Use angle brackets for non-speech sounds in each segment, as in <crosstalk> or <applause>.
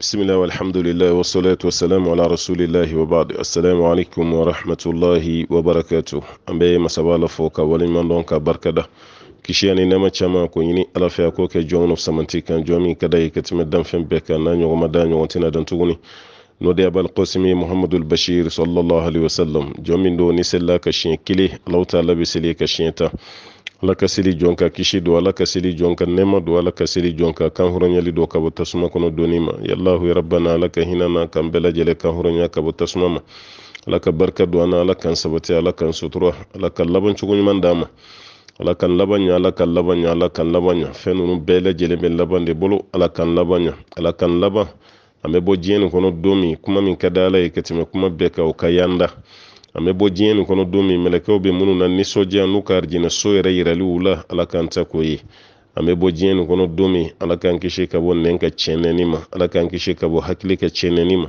bismillah walhamdulillah wassalatu wassalamu ala rasulillahi wabaad assalamu aleykum warahmatullahi wabarakatuh an be masaba fo ka waleɲuman dɔn ka barikada kisiya ni nɛɛma caaman ko ɲini ala fɛ a ko kɛ jɔn samanti kan jɔn min ka da ye ka tɛmɛ danfɛn bɛɛ kan n'a ɲɔgɔn ma da ɲɔgɔn tɛna dan tuguni n'o de abal qasimi muhamadul bashir sallallahu alaihi wasallam jɔn min do ni selila ka siɲɛ kelen alahu taala be seli ka siɲɛ tan ala ka seli jɔn ka kisi don ala ka seli jɔn ka nɛma don ala ka seli jɔn ka kan hɔrɔnyali don ka bɔ tasuma kɔnɔ doni ma yalahu yarabana ala ka hinɛ kan bɛɛ lajɛlen kan hɔrɔnya ka bɔ tasuma ma ala ka barika don an ala kan sabati ala kan sutura ala ka laban cogo ɲuman d'a ma ala kan laban ɲa ala kan laban ɲa ala kan laban ɲa fɛn ninnu bɛɛ lajɛlen bɛ laban de bolo ala kan laban ɲa ala kan laban an bɛ bɔ diɲɛ nin kɔnɔ don min kuma min ka di ala ye ka tɛmɛ kuma bɛɛ kan o ka yanda an bɛ bɔ diɲɛ nin kɔnɔ don min mɛlɛkɛw bɛ minnu na nisɔndiya n'u ka arijinɛso yɛrɛ yiraliw la ala k'an ta k'o ye an bɛ bɔ diɲɛ nin kɔnɔ don min ala k'an kisi ka bɔ nɛn ka cɛnɛni ma ala k'an kisi ka bɔ hakili ka cɛnɛni ma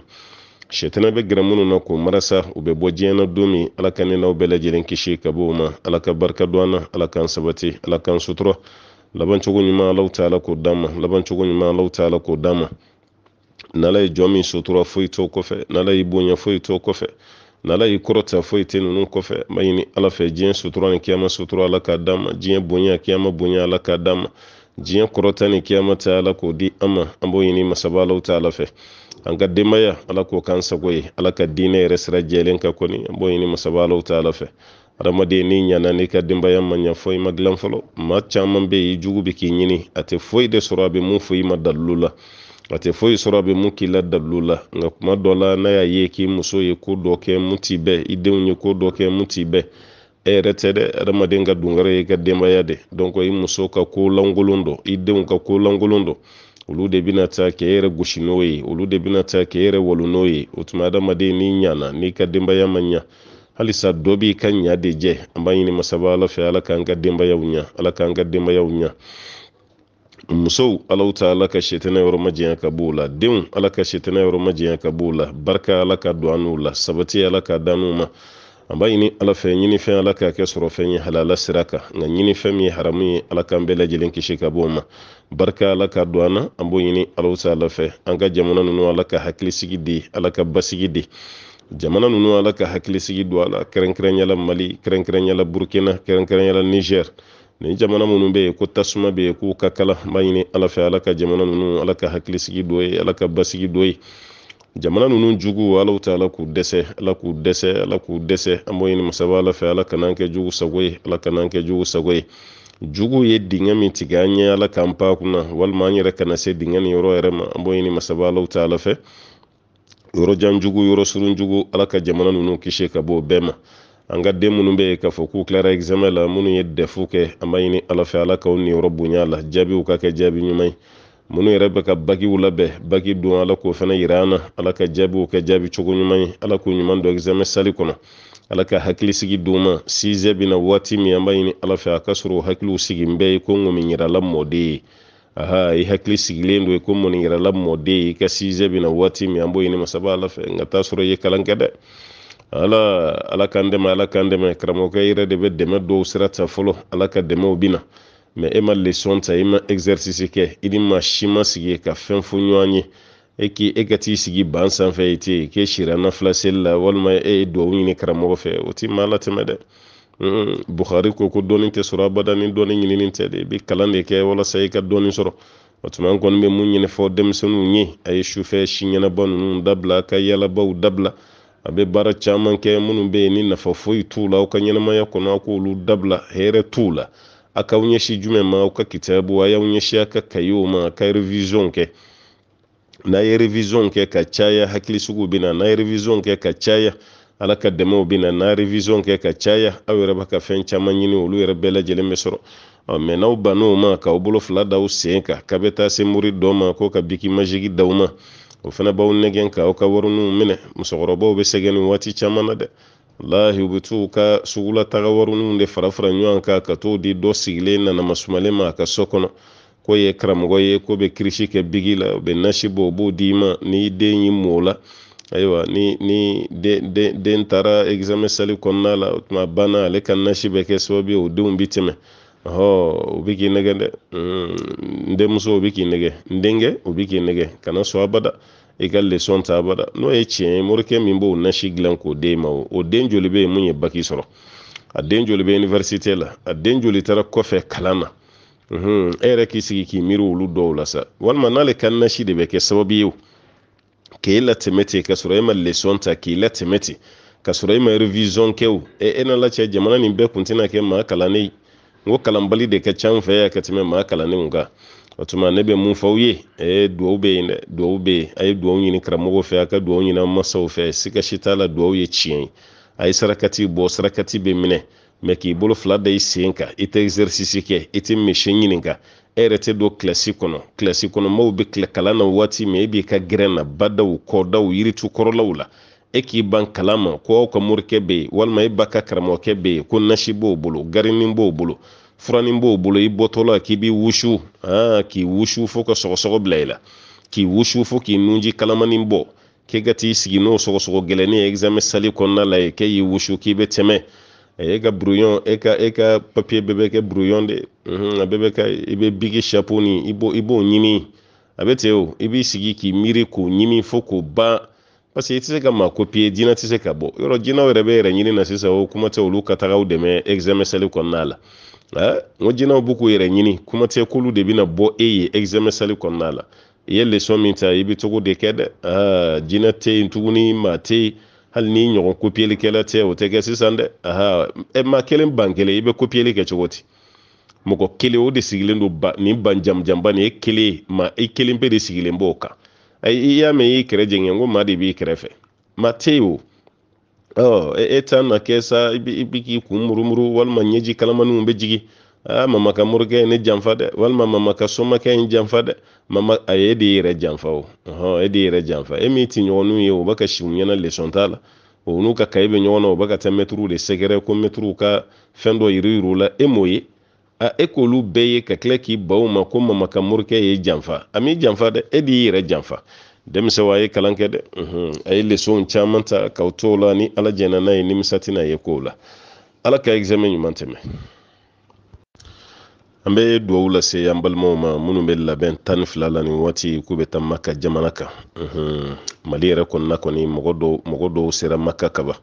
sɛtɛnɛ bɛ gɛrɛ minnu na k'u marasa u bɛ bɔ diɲɛ don min ala ka ne n'aw bɛɛ kisi ka bɔ o ma ala ka barika don an na ala k'an sabati ala k'an sutura labancogo ɲuman alaw ta k'o d'an ma labancogo ɲuman alaw ta k'o d'an ma n'ala ye jɔn min sutura foyi t'o kɔfɛ n'ala y'i bonya foyi t'o kɔfɛ n'ala y'i kɔrɔta foyi tɛ ninnu kɔfɛ n b'a ɲini ala fɛ diɲɛ sutura ni kiyama sutura ala k'a d'an diɲɛ bonya kiyama bonya ala k'a d'an diɲɛ kɔrɔta ni kiyama ta ala k'o di an ma an b'o ɲini masaba ta ala fɛ an ka denbaya ala k'o k'an sago ye ala ka diinɛ yɛrɛ sira jɛlen ka kɔni an b'o ɲini masaba ta ala fɛ adamaden n'i ɲana n'i ka denbaya ma ɲa fɔ i ma dilan fɔlɔ maa caman bɛ yen i jugu bɛ k'i ɲini a tɛ foyi de sɔrɔ a bɛ mun fɔ i ma dalilu la a tɛ foyi sɔrɔ a bɛ mun k'i la dabilu la nka kuma dɔ la n'a y'a ye k'i muso ye ko dɔ kɛ mun t'i bɛɛ i denw ye ko dɔ kɛ mun t'i bɛɛ e yɛrɛ tɛ dɛ adamaden ka dunkɛrɛ y'i ka denbaya de donc i muso ka ko lankolon dɔ i denw ka ko lankolon dɔ olu de bɛna taa k'e yɛrɛ gosi n'o ye olu de bɛna taa k'e yɛrɛ walo n'o ye o tuma adamaden n'i ɲana n'i ka denbaya ma ɲa halisa dɔ b'i ka ɲa de jɛ an b'a ɲini masaba ala fɛ ala k'an ka denbayaw ɲa ala k'an ka denbayaw ɲa musow alaw ta ala ka sitana majanya ka b'o la denw ala ka sitana majanya ka b'o la barika ala ka don an la sabati ala ka dan ma an b'a ɲini ala fɛ ɲinifɛn ala k'a kɛ sɔrɔ fɛn ye halala sira kan nka ɲinifɛn min ye haramu ye ala k'an bɛɛ lajɛlen kisi ka b'o ma barika ala ka don an na an b'o ɲini alaw ta ala fɛ an ka jamana ninnu ala ka hakilisigi di ala ka basigi di jamana ninnu ala ka hakilisigi don a la kɛrɛnkɛrɛnyala mali kɛrɛnkɛrɛnyala burkina kɛrɛnkɛrɛnyala nigɛri nin jamana minnu bɛ yen ko tasuma bɛ yen k'u ka kala n b'a ɲini ala fɛ ala ka jamana ninnu ala ka hakilisigi dɔ ye ala ka basigi dɔ ye jamana ninnu jugu ala ta ala k'u dɛsɛ ala k'u dɛsɛ ala k'u dɛsɛ an b'o ɲini masaba ala fɛ ala kan'an kɛ jugu sago ye ala kan'an kɛ jugu sago ye jugu ye dingɛ min tigɛ an ɲɛ ala k'an pan kunna walima an yɛrɛ kana se dingɛ nin yɔrɔ yɛrɛ ma an b'o ɲini masaba ala ta ala fɛ yɔrɔjan jugu yɔrɔ surun jugu ala ka jamana ninnu kisi ka bɔ o bɛɛ ma an ka den minnu bɛ yen k'a fɔ k'u tilara examen la minnu ye dɛfu kɛ an b'a ɲini ala fɛ ala k'aw niyɔrɔ bonya la jaabiw ka kɛ jaabi ɲuman ye minnu yɛrɛ bɛ ka bagiw labɛn bagi don ala k'o fana yira an na ala ka jaabiw kɛ jaabi cogo ɲuman ye ala k'u ɲuman don examen sali kɔnɔ ala ka hakilisigi di u ma sizɛ bɛna waati min an b'a ɲini ala fɛ a ka sɔrɔ o hakiliw sigi bɛɛ ye ko ŋɔmi yirala mɔden ye aha i hakili sigilen don i ko mɔni yirala mɔden ye i ka sizɛ bɛna waati min an b'o ɲini masaba ala fɛ nka t'a sɔrɔ i ye kalan kɛ dɛ ala ala k'an dɛmɛ ala k'an dɛmɛ karamɔgɔkɛ yɛrɛ de bɛ dɛmɛ dɔw sira ta fɔlɔ ala ka dɛmɛw bɛ mɛ e ma lesɔn ta i ma ɛgizɛrisisi kɛ i ni maa si ma sigi ka fɛn fɔ ɲɔgɔn ye e k'i e ka t'i sigi ban sanfɛ i tɛ k'e sira nafila la walima e ye duwawu ɲini karamɔgɔ fɛ o t'i maa latɛmɛ dɛ buhari ko ko dɔɔni tɛ sɔrɔ abada ni dɔɔni ɲinini tɛ de i bɛ kalan de kɛ walasa i ka dɔɔni sɔrɔ o tuma an kɔni bɛ mun ɲɛnɛfɔ denmisɛnninw ye a ye sufɛ si ɲɛnaba ninnu dabila ka yalabaw dabila a bɛ baara caman kɛ minnu bɛ yen ni nafa foyi t'u la aw ka ɲɛnamaya kɔnɔ aw k'olu dabila hɛrɛ t'u la a k'aw ɲɛsin jumɛn ma aw ka kitabu a y'aw ɲɛsin a ka kayew ma a ka revision kɛ n'a ye revision kɛ ka caya hakilisugu bɛ na n'a ye revision kɛ ka caya ala ka dɛmɛw bɛ na n'a revision kɛ ka caya aw yɛrɛ b'a ka fɛn caman ɲini olu yɛrɛ bɛɛ lajɛlen bɛ sɔrɔ ɔ mɛ n'aw bann'o ma k'aw bolo fila da aw sen kan k'a bɛ taa se mori dɔ ma ko ka biki majigi d'aw ma o fana b'aw nɛgɛn ka aw ka wariniw minɛ musokɔrɔbaw bɛ sɛgɛn nin waati caman na dɛ walahi u bɛ t'u ka sugulataga wariniw de fara fara ɲɔgɔn kan ka t'o di dɔ sigilen nanamasumalen ma a ka so kɔnɔ ko ye karamɔgɔ ye ko bɛ kirisi kɛ bigi la o bɛ nasi bɔ u b'o d'i ma n'i den y'i mɔ o la ayiwa ni ni den den den taara examen sali kɔnɔna la o tuma a banna ale ka nasi bɛ kɛ sababu ye o denw bi tɛmɛ ɔhɔ u bi k'i nɛgɛ dɛ n denmuso mm, u bi k'i nɛgɛ n denkɛ u bi k'i nɛgɛ kana sɔn abada i ka lesɔn ta abada n'o ye tiɲɛ ye morikɛ min b'o nasi dilan k'o den ma o den joli bɛ yen mun ye baki sɔrɔ a den joli bɛ universite la a den joli taara kɔfɛ kalan na mhm, e yɛrɛ k'i sigi k'i miiri olu dɔw la sa walima n'ale ka nasi de bɛ kɛ sababu ye o k'e latɛmɛ ten ka sɔrɔ e ma lesɔn ta k'i latɛmɛ ten ka sɔrɔ e, e ma revision kɛ o e n'ala cɛ jamana nin bɛɛ tun tɛna kɛ maa kalannen ye n kalanbali de ka ca n fɛ yan ka tɛmɛ maa kalannenw kan o tuma ne bɛ mun fɔ ye ee duwawu bɛ yen dɛ duwawu bɛ yen a ye duwawu ɲini karamɔgɔw fɛ a ka duwawu ɲini an masaw fɛ sikasi t'a la duwawu ye tiɲɛ ye a ye sarakati bɔ sarakati bɛ minɛ mɛ k'i bolo fila da i sen kan i tɛ ɛgizɛrisisi kɛ i tɛ misi ɲininka e yɛrɛ tɛ don kilasi kɔnɔ kilasi kɔnɔ maaw bɛ kalan na waati min e b'i ka gɛrɛn na badaw kɔdaw kɔrɔlaw la e k'i ban kalan ma ko aw ka morikɛ bɛ yen walima e ba ka karamɔgɔkɛ bɛ yen ko nasi b'o bolo garini b'o bolo furanin b'o bolo i bɔtɔla k'i b'i wusu aa k'i wusu fo ka sɔgɔsɔgɔ bila i la k'i wusu fo k'i nunji kalamanin bɔ k'i ka t'i sigi n'o sɔgɔsɔgɔ gɛlɛnni ye examen sali kɔnɔna la ye k'e y'i wusu k'i bɛ tɛmɛ e ka brouillon e ka e ka papier bɛɛ bɛ kɛ brouillon de mhm, a bɛɛ bɛ ka i bɛ bigi chapeau ni i b'o i b'o ɲimi a bɛ ten o i b'i sigi k'i miiri k'o ɲimi fo k'o ban parce que i tɛ se ka maa kopiye jinɛ tɛ se ka bɔ yɔrɔ jinɛw yɛrɛ bɛ yɛrɛ ɲini na sisan o kuma tɛ olu ka tagaw dɛmɛ ɛgizamɛsɛli kɔnɔna la n ko jinɛw b'u k'u yɛrɛ ɲini kuma tɛ k'olu de bɛna bɔ e ye ɛgizamɛsɛli kɔnɔna la i ye lesɔn min ta i bɛ cogo de kɛ dɛ aa jinɛ tɛ yen tuguni maa tɛ yen hali ni ɲɔgɔn kopiyelikɛla tɛ o tɛ kɛ sisan dɛ aha ɛ maa kelen ban kelen i bɛ kopiyeli kɛ cogo di mɔgɔ kelen o de sigilen don ba nin ban jamujanba nin e kelen maa i kelen pe de sigilen b'o kan ayi i y'a mɛn i y'i kɛrɛ jɛngɛ nko maa de b'i kɛrɛfɛ matewu ɔ e e t'a na kɛ sa i bi i bi k'i kun murumuru walima ɲɛji kalamaniw bɛ jigi aa mama ka morikɛ ye ne janfa dɛ walima mama ka somakɛ ye janfa dɛ mama ayi e de y'i yɛrɛ janfa o ɔhɔn e de y'i yɛrɛ janfa e min ti ɲɔgɔnnu ye o bɛ ka si u ɲɛna lesɔn t'a la o n'u ka kayi e bɛ ɲɔgɔn na o bɛ ka taa mɛtiriw de sɛgɛrɛ ko mɛtiriw ka fɛn dɔ yiri yir'u la e m'o ye a e k'olu bɛɛ ye ka tila k'i baw ma ko mama ka morikɛ ye janfa a m'i janfa dɛ e de y'i yɛrɛ janfa denmisɛnw a ye kalan kɛ dɛ a ye lesonw caman ta k'aw to la ni ala jɛnna n'a ye nimisa tɛna ye kow la ala ka ɛgizamɛ ɲuman tɛmɛ an bɛ duwawu lase an balimaw ma minnu bɛ labɛn tan ni fila la nin waati k'u bɛ taa maka jamana kan mali yɛrɛ kɔnɔna kɔni mɔgɔ dɔw mɔgɔ dɔw sera maka kaban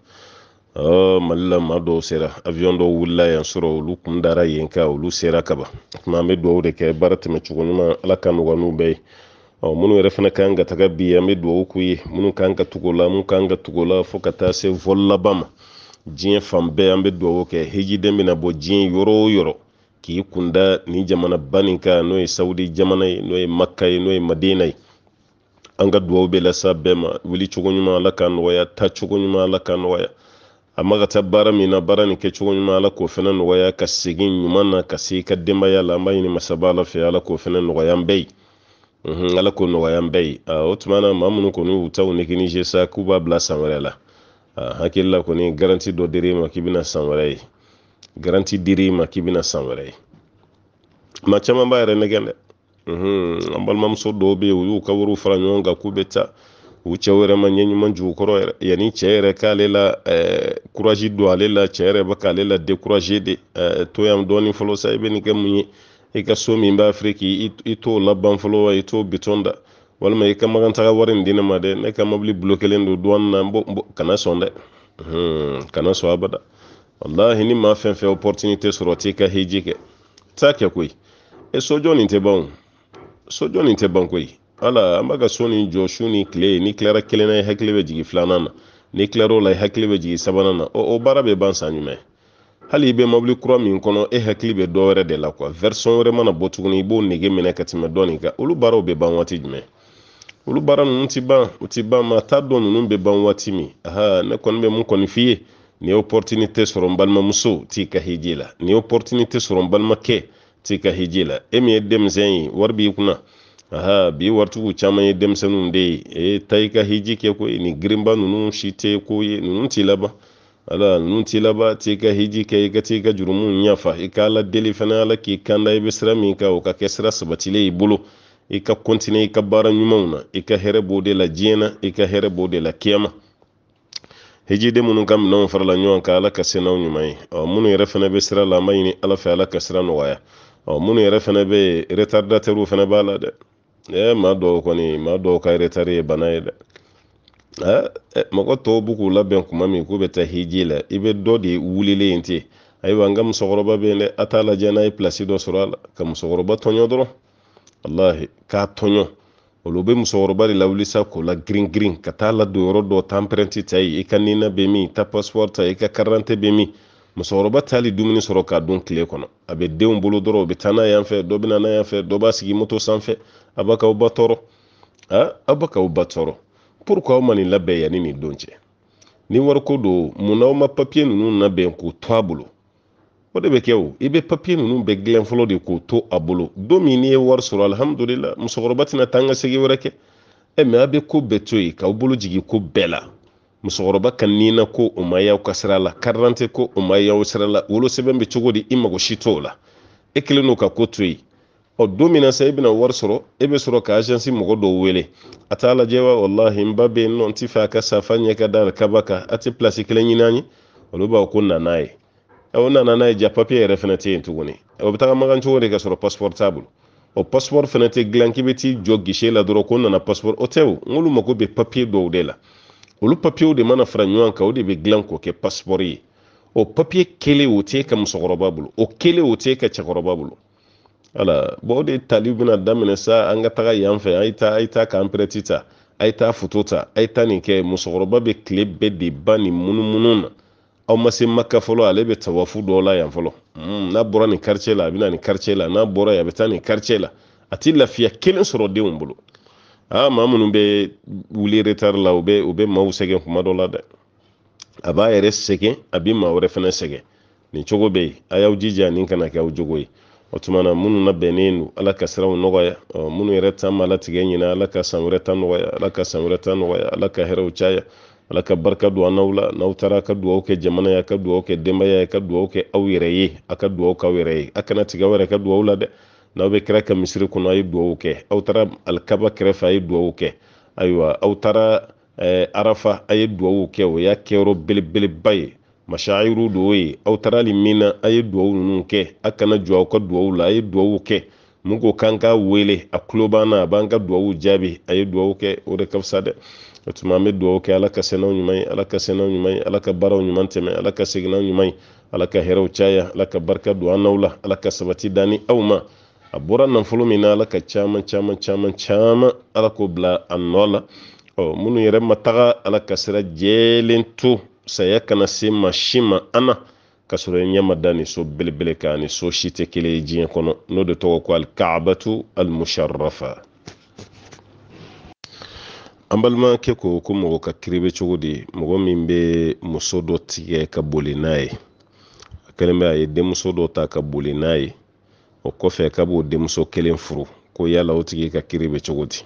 Oh, mali la maa dɔw sera avion dɔw wulila yan sɔrɔ olu kun dara yen ka olu sera ka ban tuma an bɛ dugawu de kɛ baara tɛmɛ cogo ɲuman ala ka nɔgɔ n'u bɛɛ ye ɔ oh, minnu yɛrɛ fana ka kan ka taga bi an bɛ dugawu k'u ye minnu ka kan ka tugu o la minnu ka kan ka tugu o la fo ka taa se vol laban ma diɲɛ fan bɛɛ an bɛ dugawu kɛ hejiden bɛna bɔ diɲɛ yɔrɔ o yɔrɔ k'i kunda nin jamanaba nin kan n'o ye sawudi jamana ye n'o ye maka ye n'o ye madina ye an ka dugawu bɛ lase a bɛɛ ma wuli cogo ɲuman ala ka nɔgɔya taa cogo ɲuman ala ka nɔgɔya. a ka taa baara min na baara nin kɛcogo ɲuman ala k'o fɛnɛ nɔgɔya ka segin ɲuman na ka se i ka denbaya la an b'a ɲini masaba ala fɛ ala k'o fɛnɛ nɔgɔya an bɛɛ ye ala k'o nɔgɔya an bɛɛ ye o tuma na maa minnu kɔni y'u taw neginize sa k'u b'a bila san wɛrɛ la hakili la kɔni garanti dɔ dir'i ma k'i bɛna san wɛrɛ ye garanti dir'i ma k'i bɛna san wɛrɛ ye maa caman b'a yɛrɛ nɛgɛn mhm, dɛ an balimamuso dɔw bɛ yen u y'u ka wariw fara ɲɔgɔn kan k'u bɛ taa u cɛw yɛrɛ ma ɲɛɲuman jugukɔrɔ yanni cɛ yɛrɛ k'ale la kuraji don ale la cɛ yɛrɛ bɛ k'ale la dekuraze de to yan dɔɔni fɔlɔ sa i bɛ nin kɛ mun ye i ka so min b'a i t'o laban fɔlɔ wa i t'o bitɔn da walima i ka makan wari in di ne ma dɛ ne ka mobili bulo kelen don dɔɔni na kana sɔn dɛ kana sɔn abada walahi ni maa fɛn fɛn opportunité sɔrɔ t'i ka hiji kɛ t'a kɛ koyi e sojɔ nin tɛ ban o sojɔ nin tɛ ban koyi ala an bɛ so ni jɔ su ni tile ni tilara kelen na i hakili bɛ jigin filanan na ni tilar'o la i hakili bɛ jigin sabanan na o baara bɛ ban san jumɛn hali i bɛ mobili kura min kɔnɔ e hakili bɛ dɔ wɛrɛ de la kuwa version wɛrɛ mana bɔ tuguni i b'o nege minɛ ka tɛmɛ dɔ nin kan olu baaraw bɛ ban waati jumɛn olu baara ninnu tɛ ban u tɛ ban maa t'a dɔn ninnu bɛ ban waati min aha ne kɔni bɛ mun kɔni f'i ye nin ye opportunité sɔrɔ n balimamuso t'i ka hiji la nin ye opportunité sɔrɔ n balimakɛ t'i ka hiji la e min ye denmisɛn ye wari b'i kunna aha bi waritigiw caman ye denmisɛnninw de ye e ta i ka hiji kɛ koyi e, nin girinba ninnu si tɛ ko ye ninnu t'i laban ala ninnu t'i laban t'i ka hiji kɛ i ka t'i ka jurumu ɲɛfa i ka ala deli fana ala k'i kanda i bɛ sira min kan o ka kɛ sira sabatilen i bolo i ka kɔntine i ka baara ɲumanw na i ka hɛrɛ b'o de la diɲɛ na i ka hɛrɛ b'o de la kiyama hijiden minnu ka minɛnw farala ɲɔgɔn kan ala ka se n'aw ɲuman ye ɔ minnu yɛrɛ fana bɛ sira la an b'a ɲini ala fɛ ala ka sira nɔgɔya ɔ minnu yɛrɛ fana bɛ yen retardatairw fana b'a la dɛ ɛɛ maa dɔw kɔni maa dɔw ka eretari ye bana ye dɛ mɔgɔ tɔw b'u k'u labɛn kuma min k'u bɛ taa hiji la i bɛ dɔ de wulilen yen ten ayiwa n ka musokɔrɔba bɛ yen dɛ a t'a lajɛ n'a ye pilasi dɔ sɔrɔ a la ka musokɔrɔba tɔɲɔ dɔrɔn walahi k'a tɔɲɔ olu bɛ musokɔrɔba de lawuli sa k'o la girin girin ka taa ladon yɔrɔ dɔ tanpɛrɛnti ta yen i ka nina bɛ min i ta pasipɔri ta i ka karirante bɛ min musokɔrɔba t'ali dumuni sɔrɔ k'a dun tile kɔnɔ a bɛ denw bolo dɔrɔn u bɛ taa n'a yan fɛ dɔ bɛ na n'a yan fɛ dɔ b'a sigi moto sanfɛ abakaw ba tɔɔrɔ a abakaw ba tɔɔrɔ pourquoi aw ma nin labɛn yanni nin don cɛ ni wariko don munna aw ma papiye ninnu labɛn k'o to a bolo o de bɛ kɛ o i bɛ papiye ninnu bɛɛ dilan fɔlɔ de k'o to a bolo don min n'i ye wari sɔrɔ alihamudulila musokɔrɔba tɛna taa n e ka segin wɛrɛ kɛ ɛ mɛ a bɛ ko bɛɛ to yen k'aw bolo jigin ko bɛɛ la musokɔrɔba ka nina ko o ma y'aw ka sira la karirante ko o ma y'aw sira la wolosɛbɛn bɛ cogo di i mago si t'o la e kelen don ka ko to yen ɔ don min na sa i bɛna wari sɔrɔ e bɛ sɔrɔ ka asansi mɔgɔ dɔw wele a t'a lajɛ wa walahi n ba bɛ yen nɔ n tɛ fɛ a ka sa ɲɛ ka da la kaba kan a tɛ pilasi kelen ɲini an ye olu b'a ko na n'a ye o nana n'a ye ja papiye yɛrɛ fana tɛ yen tuguni o bɛ taga makan cogo de ka sɔrɔ pasipɔri t'a bolo o pasipɔri fana tɛ dilan k'i bɛ t'i jɔ gese la dɔrɔn ko n nana pasipɔri o tɛ o n k'olu mago bɛ papiye dɔw de la olu papiyew de mana fara ɲɔgɔn kan o de bɛ dilan k'o kɛ pasipɔri ye o papiye kelen o t'e ka musokɔrɔba bolo o kelen o t'e ka cɛkɔrɔba bolo ala bon mm, o ah, de tali bɛna daminɛ sa an ka taga yan fɛ a ye taa a k'an pɛrɛti ta a ye foto ta a ye nin kɛ musokɔrɔba bɛ tile bɛɛ de ba nin munumunu na aw ma se maka fɔlɔ ale bɛ tawafu dɔw la yan fɔlɔ n'a bɔra nin quartier la a bɛ na nin la n'a bɔra yan a bɛ taa nin quartier la a tɛ lafiya kelen sɔrɔ denw bolo aa maa minnu bɛ wuli retard la u bɛ u sɛgɛn kuma dɔ la dɛ a b'a yɛrɛ sɛgɛn a bɛ maa wɛrɛ fana sɛgɛn nin cogo bɛ yen a y'aw jija nin kana kɛ aw jogo ye o tuma na minnu labɛnnen don ala ka siraw nɔgɔya minnu yɛrɛ ta ma latigɛ ɲina ala ka san wɛrɛ ta nɔgɔya ala ka san wɛrɛ ta nɔgɔya ala ka hɛrɛw caya ala ka barika don an la n'aw taara ka dugawu kɛ jamana ye a ka dugawu kɛ denbaya ye a ka dugawu kɛ aw yɛrɛ ye a ka dugawu k'aw yɛrɛ ye a kana tigɛ aw yɛrɛ ka dugawu la dɛ n'aw bɛ kira ka misiri kɔnɔ a ye dugawu kɛ aw taara alikaba kɛrɛfɛ a ye dugawu kɛ ayiwa aw taara arafa a ye dugawu kɛ o y'a kɛyɔrɔ belebeleba ye mashairu dɔw ye aw taarali min na a ye duwawu ninnu kɛ a kana jɔ aw ka duwawu la a ye duwawu kɛ mun ko k'an k'a wele a tulo b'an a b'an ka duwawu jaabi a ye duwawu kɛ o de ka fisa dɛ o tuma an bɛ duwawu kɛ ala ka sɛnɛw ɲuman ye ala ka sɛnɛw ɲuman ye ala ka baaraw ɲuman tɛmɛ ala ka seginaw ɲuman ye ala ka hɛrɛw caya ala ka barika don an n'aw la ala ka sabati da ni aw ma a bɔra nafolo min na ala ka caman caman caman caman ala k'o bila a nɔ la ɔ minnu yɛrɛ ma taga ala ka sira jɛlen to saya kana se ma si ma an na ka sɔrɔ i ɲɛma da nin so belebele kan nin so si tɛ kelen ye diɲɛ kɔnɔ n'o de tɔgɔ ko alikaabatu almusharrafa an balimakɛ ko ko mɔgɔ ka kiri bɛ cogo di mɔgɔ min bɛ muso dɔ tigɛ ka boli n'a ye a kɛlen bɛ a ye denmuso dɔ ta ka boli n'a ye o kɔfɛ ka b'o denmuso kelen furu ko yala o tigi ka kiri cogo di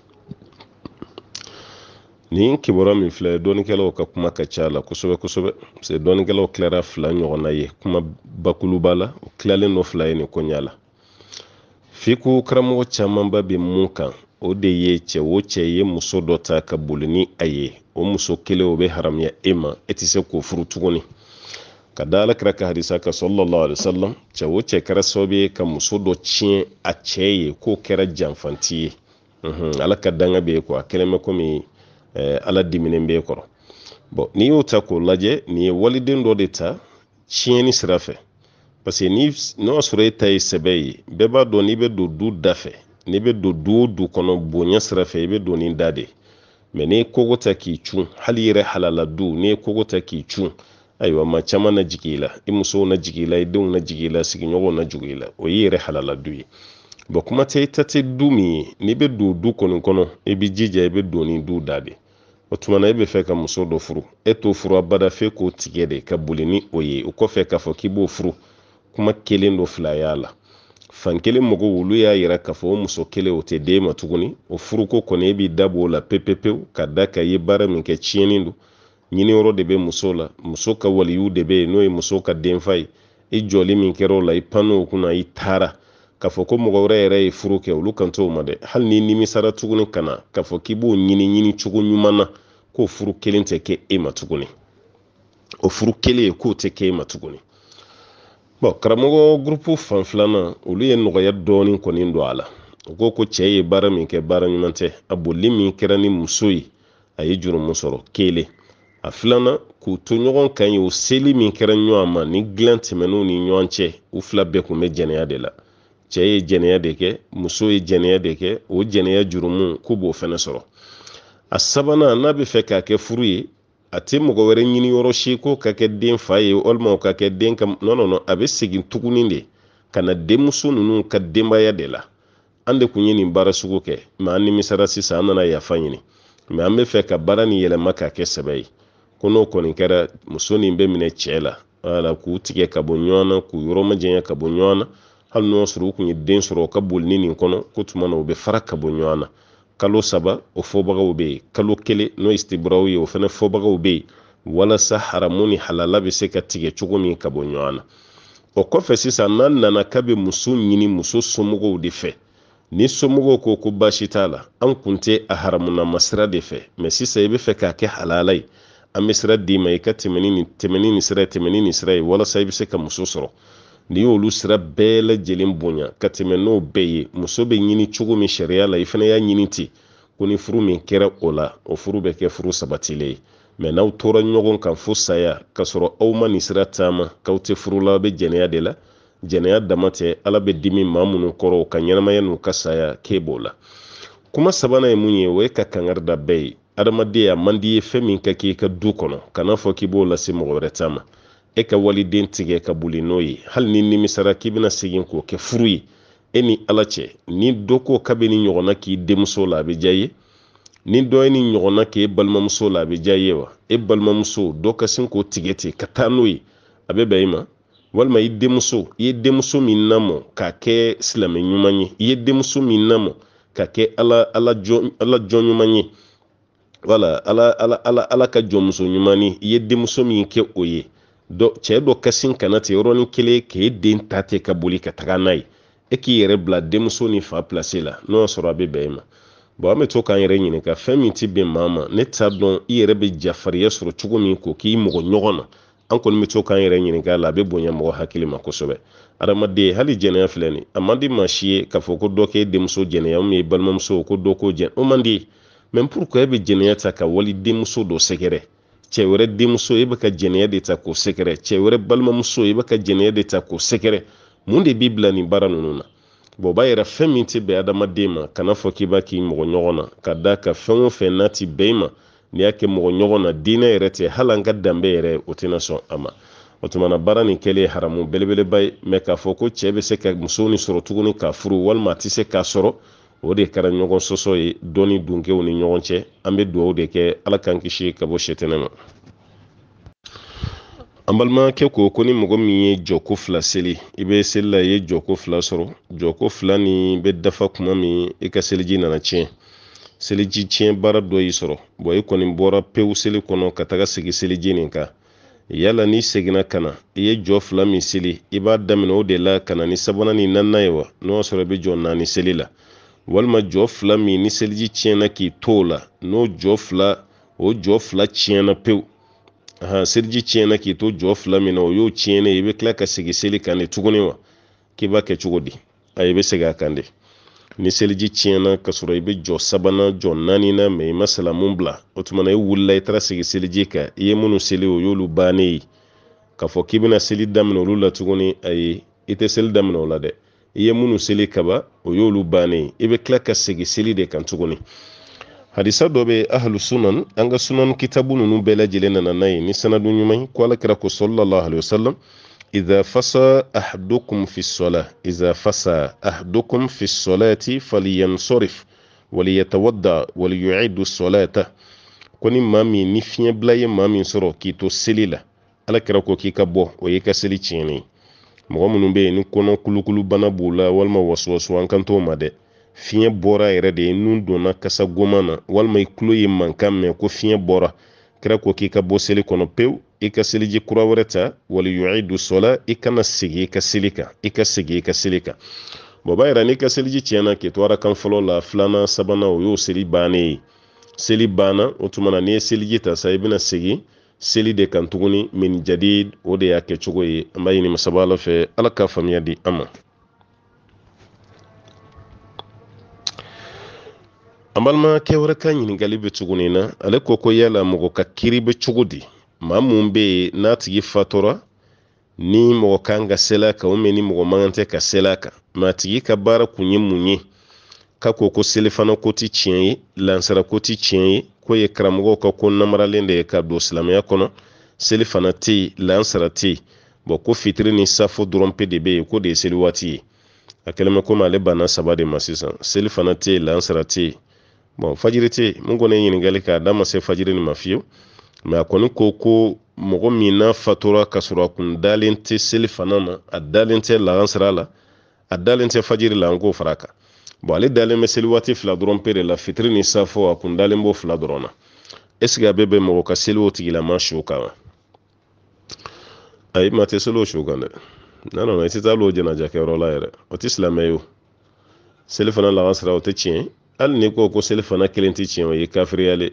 ni kibaruya min filɛ dɔnnikɛlaw ka kuma ka ca la kosɛbɛ kosɛbɛ parce que dɔnnikɛlaw tilara fila ɲɔgɔnna ye kuma bakuluba la o tilalen dɔ fila ye nin ko ɲa la fiko karamɔgɔ camanba bɛ mun kan o de ye cɛ o cɛ ye muso dɔ ta ka boli ni a ye o muso kelen o bɛ haramuya e ma e tɛ se k'o furu tuguni ka da ala kira ka hadisa ka sallallahu alaihi cɛ o cɛ kɛra sababu ye ka muso dɔ tiɲɛ a cɛ ye k'o kɛra janfanti ye ala ka danga bɛ ye ko a kelen bɛ komi Eh, ala diminen b'e kɔrɔ bɔn n'i y'o ta k'o lajɛ nin ye waliden dɔ de ta tiɲɛni sira fɛ parce que n'o y'a sɔrɔ e ta ye sɛbɛ ye bɛɛ b'a dɔn n'i bɛ don du da fɛ n'i bɛ don du o du kɔnɔ bonya sira fɛ i bɛ don ni da de mɛ n'i ye kogo ta k'i cun hali yɛrɛ halala du n'i ye kogo ta k'i cun ayiwa maa caman na jigi i la i musow na jigi i la i denw na jigi i la sigiɲɔgɔnw na jigi i la o y'i yɛrɛ halala du ye bɔn kuma tɛ i ta tɛ du min ye n'i bɛ don du kɔni kɔnɔ i b'i jija i bɛ don ni du da de o tumana na e bɛ fɛ ka muso dɔ furu e t'o furu abada f'e k'o tigɛ de ka boli ni o ye o kɔfɛ k'a fɔ k'i b'o furu kuma kelen dɔ fila y'a la fan kelen mɔgɔ wulu y'a yira k'a fɔ o muso kelen o tɛ d'e ma tuguni o furuko kɔni e b'i dab'o la pepepewu ka da kan i ye baara min kɛ tiɲɛni don ɲiniyɔrɔ de bɛ muso la muso ka waliyu de bɛ yen n'o ye muso ka denfa ye i jɔli min kɛra o la i pan'o kunna i taara k'a fɔ ko mɔgɔ wɛrɛ yɛrɛ ye furu kɛ olu kan t'o ma dɛ hali ni nimisara tuguni ka na k'a fɔ k'i b'o ɲini ɲini cogo ɲuman na k'o furu kelen tɛ kɛ e ma tuguni o furu kelen k'o tɛ kɛ e ma tuguni bɔn karamɔgɔ gurupu fan filanan olu ye nɔgɔya dɔɔni kɔni don a la u ko ko cɛ ye baara min kɛ baara ɲuman tɛ a bolili min kɛra ni muso ye a ye jurumu sɔrɔ kelen a filanan k'u to ɲɔgɔn kan ye o seli min kɛra ɲɔgɔn ma ni dilan tɛmɛn'u ni ɲɔgɔn cɛ u fila bɛɛ tun bɛ jɛnɛya de la cɛ ye jɛnɛya de kɛ muso ye jɛnɛya de kɛ o jɛnɛya jurumu ko b'o fɛnɛ sɔrɔ a sabanan n'a bɛ fɛ k'a kɛ furu ye a tɛ mɔgɔ wɛrɛ ɲini yɔrɔ si ko ka kɛ den fa ye walima o ka kɛ den ka nɔnɔnɔ a bɛ segin tuguni de ka na denmuso ninnu ka denbaya de la an de kun ye nin baara sugu kɛ mɛ an nimisara sisan an nana yafa ɲini mɛ an bɛ fɛ ka baara nin yɛlɛma k'a kɛ sɛbɛ ye ko n'o kɔni kɛra muso nin bɛ minɛ cɛ la wala k'u tigɛ ka bɔ ɲɔgɔn na k'u yɔrɔ majanya ka bɔ ɲɔgɔn na hali n'o y'a sɔrɔ u tun ye den sɔrɔ ka boli ni nin kɔnɔ ko tuma na u bɛ fara ka bɔ ɲɔgɔn na kalo saba o fɔbagaw bɛ yen kalo kelen n'o ye sitibaraw ye o fana fɔbagaw bɛ yen walasa haramu ni halala bɛ se ka tigɛ cogo min ka bɔ ɲɔgɔn na o kɔfɛ sisan n'a nana k'a bɛ muso ɲini muso somɔgɔw de fɛ ni somɔgɔw ko ko baasi t'a la an kun tɛ a haramunama de fɛ mɛ sisan i bɛ fɛ k'a kɛ halala ye an bɛ sira d'i ma i ka tɛmɛ ni nin sira ye tɛmɛ ni nin sira ye walasa i bɛ se ka muso sɔrɔ n'i y'olu sira bɛɛ lajɛlen bonya ka tɛmɛ n'o bɛɛ ye muso bɛ ɲini cogo min sariya la i fana y'a ɲini ten ko ni furu min kɛra o la o furu bɛ kɛ furu sabatilen ye mɛ n'aw tora ɲɔgɔn kan fo saya k'a sɔrɔ aw ma nin sira taama k'aw tɛ furu la aw bɛ jɛnɛya de la jɛnɛya dama tɛ ala bɛ dimi maa minnu kɔrɔ ka ɲɛnamaya n'u ka saya k'e b'o la kuma sabanan ye mun ye o ye ka kangarida bɛɛ ye adamaden man d'i ye fɛn min ka k'i ka du kɔnɔ kana fɔ k'i b'o lase mɔgɔ wɛrɛ ta e ka waliden tigɛ ka boli n'o ye hali ni nimisara k'i bɛna segin k'o kɛ furu ye e ni ala cɛ ni dɔ ko k'a bɛ ni ɲɔgɔnna k'i denmuso la a bɛ diya ye ni dɔ ye ni ɲɔgɔnna k'e balimamuso la a bɛ diya ye wa e balimamuso dɔ ka sin k'o tigɛ ten ka taa n'o ye a bɛ i ma walima i denmuso i ye denmuso min lamɔ k'a kɛ silamɛ ɲuman ye i ye denmuso min lamɔ k'a kɛ ala jɔn ɲuman ye wala ala ka jɔnmuso ɲuman i ye denmuso min kɛ o ye cɛɛ dɔ kasin kana ten yɔrɔnin kelen k'e den ta ten ka boli ka taga n'a ye e k'i yɛrɛ bila denmuso ni fa pilasi la n'o y'a sɔrɔ a bɛ bɛn e ma bon an bɛ to k'an yɛrɛ ɲininka fɛn min ti bɛn maa ma ne t'a dɔn i yɛrɛ bɛ jafarinya sɔrɔ cogo min k'o k'i mɔgɔ ɲɔgɔn na an kɔni bɛ to k'an yɛrɛ ɲininka la a bɛ bonya mɔgɔ hakili ma kosɛbɛ adamaden hali jɛnɛya filɛ nin a man di maa si ye k'a fɔ ko dɔ k'e denmuso jɛnɛya min ye balimamuso ko dɔ k'o jɛn o man di mɛ pourquoi e bɛ jɛnɛya ta ka wali denmuso dɔ sɛgɛrɛ cɛ wɛrɛ denmuso e bɛ ka jɛnɛya de ta k'o sɛgɛrɛ cɛ wɛrɛ balimamuso e bɛ ka jɛnɛya de ta k'o sɛgɛrɛ mun de b'i bila nin baara ninnu na bon o b'a yira fɛn min tɛ bɛn adamaden ma kana fɔ k'i b'a k'i mɔgɔ ɲɔgɔn na ka d'a kan fɛn o fɛn n'a ti bɛn i ma n'i y'a kɛ mɔgɔ ɲɔgɔn na diinɛ yɛrɛ tɛ hali an ka danbe yɛrɛ o tɛna sɔn a ma o tumana baara nin kɛlen haramu belebeleba ye mɛ k'a fɔ ko cɛ bɛ se ka muso ni sɔrɔ tuguni k'a furu walima a tɛ se k'a sɔrɔ o de kɛra ɲɔgɔn sɔsɔ ye dɔɔni dunkew ni ɲɔgɔn cɛ an bɛ dugawu de kɛ ala k'an kisi ka bɔ sɛtɛnɛ ma an balimakɛ ko ko ni mɔgɔ min ye jɔko fila seli i bɛ seli la i ye jɔko fila sɔrɔ jɔko fila ni bɛ dafa tuma min i ka seliji nana tiɲɛ seliji tiɲɛ baara dɔ y'i sɔrɔ bɔn i kɔni bɔra pewu seli kɔnɔ ka taga segi seliji nin kan yala n'i seginna ka na i ye jɔ fila min seli i b'a daminɛ o de la ka na ni sabanan ni naaninan ye wa n'o y'a sɔrɔ i bɛ jɔ naani seli la walima jɔ fila min ni seliji tiɲɛna k'i to la n'o jɔ fila o jɔ fila tiɲɛna pewu ahan seliji tiɲɛna k'i to jɔ fila min na o y'o tiɲɛnen i bɛ tila ka segin seli kan de tuguni wa k'i b'a kɛ cogo di a i bɛ segin a kan de ni seliji tiɲɛna ka sɔrɔ i bɛ jɔ sabanan jɔ naaninan mɛ i ma salamu bila o tuma na i wulila i taara segin seliji kan i ye minnu seli o y'olu bannen ye k'a fɔ k'i bɛna seli daminɛ olu la tuguni ayi i tɛ seli daminɛ o la dɛ i ye minnu seli kaba o y'olu bannen i bɛ seli de kan hadisa dɔ bɛ ahlu sunan an ka sunan kitabu ninnu bɛɛ lajɛlen n'a ye ni sanadu ɲuman ye ko kira sallallahu alaihi wasallam idha fasa ahadukum fi sala idha fasa ahadukum fi salati falyansarif waliyatawadda waliyu'idu salata ko ni ni fiɲɛ bila ye maa min sɔrɔ k'i to seli la ala kira ko k'i ka bɔ o y'i ka seli tiɲɛnen ye mɔgɔ minnu bɛ yen ni kɔnɔ kulukulu bana b'u la walima wasuwasu an kan t'o ma dɛ fiɲɛ bɔra yɛrɛ de nun donna kasa goma na walima i tulo ye mankan mɛn ko fiɲɛ bɔra kira ko k'i ka bɔ seli kɔnɔ pewu i ka seliji kura wɛrɛ ta wali yu'idu sɔla i kana segin i ka seli kan i ka segin i ka seli kan bɔn b'a yira n'i ka seliji tiɲɛna k'i to arakan fɔlɔ la filanan sabanan o y'o seli bannen ye seli banna o tuma na n'i ye seliji ta sa i bɛna segin seli de kan tuguni min jadid o de y'a kɛ cogo ye an b'a ɲini masaba ala fɛ ala ka faamuya di an ma an balima kɛwɛrɛ ka ɲiningali bɛ tuguni na ale ko ko yala mɔgɔ ka kiri bɛ cogo di maa mun bɛ yen n'a tigi fatora ni mɔgɔ kan ka sela kan o ni mɔgɔ man tɛ ka sela kan mɛ tigi ka baara kun ye mun ye ka ko ko selifana ko ti tiɲɛ ye lansara ko ti tiɲɛ ye ko ye karamɔgɔw ka ko namaralen de ye ka don silamɛya kɔnɔ seli fana tɛ yen lansara tɛ yen bɔn ko fitiri ni safo dɔrɔn pe de bɛ yen ko de ye seli waati ye a kɛlen bɛ komi ale banna saba de ma sisan seli fana tɛ yen lansara tɛ yen bɔn fajiri tɛ yen mun kɔni ye ɲininkali kɛ a da ma se fajiri nin ma fiyewu mɛ a kɔni ko ko mɔgɔ min n'a fatura ka sɔrɔ a kun dalen tɛ seli fana na a dalen tɛ lansara la a dalen tɛ fajiri la an k'o fara a kan bon ale dalen bɛ seli waati fila dɔrɔn pere la fitiri ni safo a kun dalen b'o fila dɔrɔn na ɛsike a bɛ bɛn mɔgɔ ka seli tigilama su kan ayi ma tɛ seli su kan dɛ n'a i tɛ taa l'o jɛnɛja la yɛrɛ o tɛ silamɛ ye o seli fana lahansara mm-hmm. o tɛ tiɲɛ hali n'i ko ko seli fana kelen tɛ tiɲɛ o ye kafiriyale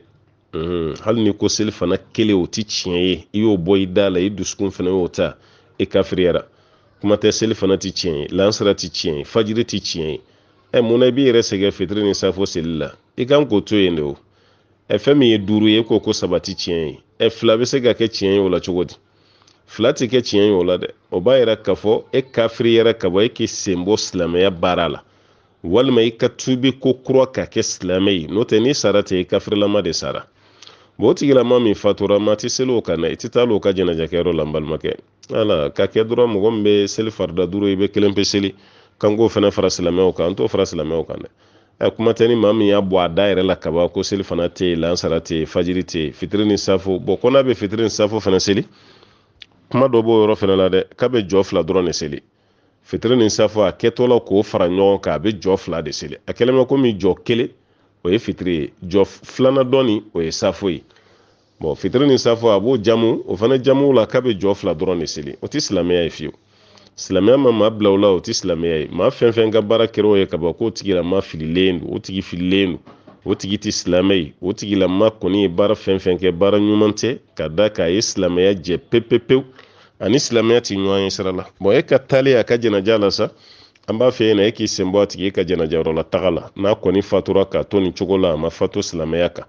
hali n'i ko seli fana kelen o tɛ tiɲɛ ye i y'o bɔ i da la i dusukun fana y'o ta i kafiriyara kuma tɛ seli fana tɛ tiɲɛ ye lahansara tɛ tiɲɛ ye fajiri tɛ tiɲɛ ye ɛ eh, munna i b'i yɛrɛ sɛgɛn fitiri ni safo seli la i kan k'o to yen de o ɛ eh, fɛn min ye duuru ye k'o ko saba ti tiɲɛ ye ɛ eh, fila bɛ se ka kɛ tiɲɛ ye o la cogo di fila ti kɛ tiɲɛ ye o la dɛ o b'a yira k'a fɔ e kafiri yɛrɛ ka bɔ e k'i sen bɔ silamɛya baara la walima i ka tubi ko kura ka kɛ silamɛ ye n'o tɛ n'i sara ten i kafirilama de sara o tigilama min fatura ma ti seli o kan dɛ i ti taa o ka jɛnɛjakɛyɔrɔ la n balimakɛ ala ka kɛ dɔrɔn mɔgɔ min bɛ seli farida duuru i bɛ kelen pe seli k'an fana fara silamɛw kan an t'o fara silamɛw kan dɛ ɛ kuma tɛ ni maa min y'a bɔ a da yɛrɛ la kaba ko seli fana tɛ yen lansara tɛ yen fajiri tɛ yen fitiri ni safo bɔn ko n'a bɛ fitiri ni safo fana seli kuma dɔ b'o yɔrɔ fana la dɛ k'a bɛ jɔ fila dɔrɔn de seli fitiri ni safo a kɛtɔ la k'o fara ɲɔgɔn kan a bɛ jɔ fila de seli a kɛlen bɛ komi jɔ kelen o ye fitiri ye jɔ filanan dɔɔni o ye safo ye bon fitiri ni safo a b'o jamu o fana jamuw la k'a bɛ jɔ fila dɔrɔn de seli o tɛ silamɛya ye fiyewu silamɛya ma maa bila o la o tɛ silamɛya ye maa fɛn fɛn ka baara kɛra o ye ka ban k'o tigilama fililen don o tigi fililen don o tigi tɛ silamɛ ye o tigilama kɔni ye baara fɛn fɛn kɛ baara ɲuman tɛ ka da k'a ye silamɛya jɛ pepepewu ani silamɛya tɛ ɲɔgɔn ye sira la bɔn e ka taale a ka jɛnɛja la sa an b'a fɛ yen e k'i sen bɔ a tigi e ka jɛnɛjayɔrɔ la taga la n'a kɔni fatura k'a to nin cogo la a ma fato silamɛya kan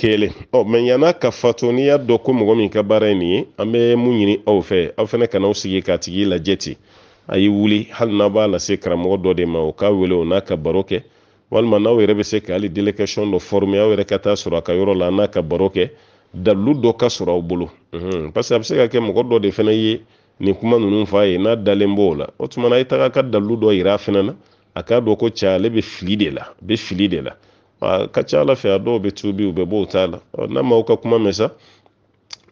kelen ɔ mɛ yan'a ka fato n'i ko mɔgɔ min ka baara ye nin ye an bɛ mun ɲini aw fɛ aw fana kana sigi k'a tigi lajɛ ten a y'i wuli hali n'a b'a lase karamɔgɔ dɔ de ma o k'a wele o n'a ka baro kɛ walima n'aw yɛrɛ bɛ se ka hali délégation dɔ former aw yɛrɛ ka taa sɔrɔ a ka yɔrɔ la n'a ka baro kɛ dalilu dɔ ka sɔrɔ aw bolo parce que a bɛ se ka kɛ mɔgɔ dɔ de fana ye nin kuma ninnu f'a ye n'a dalen b'o la o tuma na i taga ka dalilu dɔ yira a fana na a k'a dɔn ko cɛ ale bɛ fili de la bɛ fili de la a ka ca ala fɛ a dɔw bɛ tuubi u bɛ bɔ u taa la n'a ma u ka kuma mɛn sa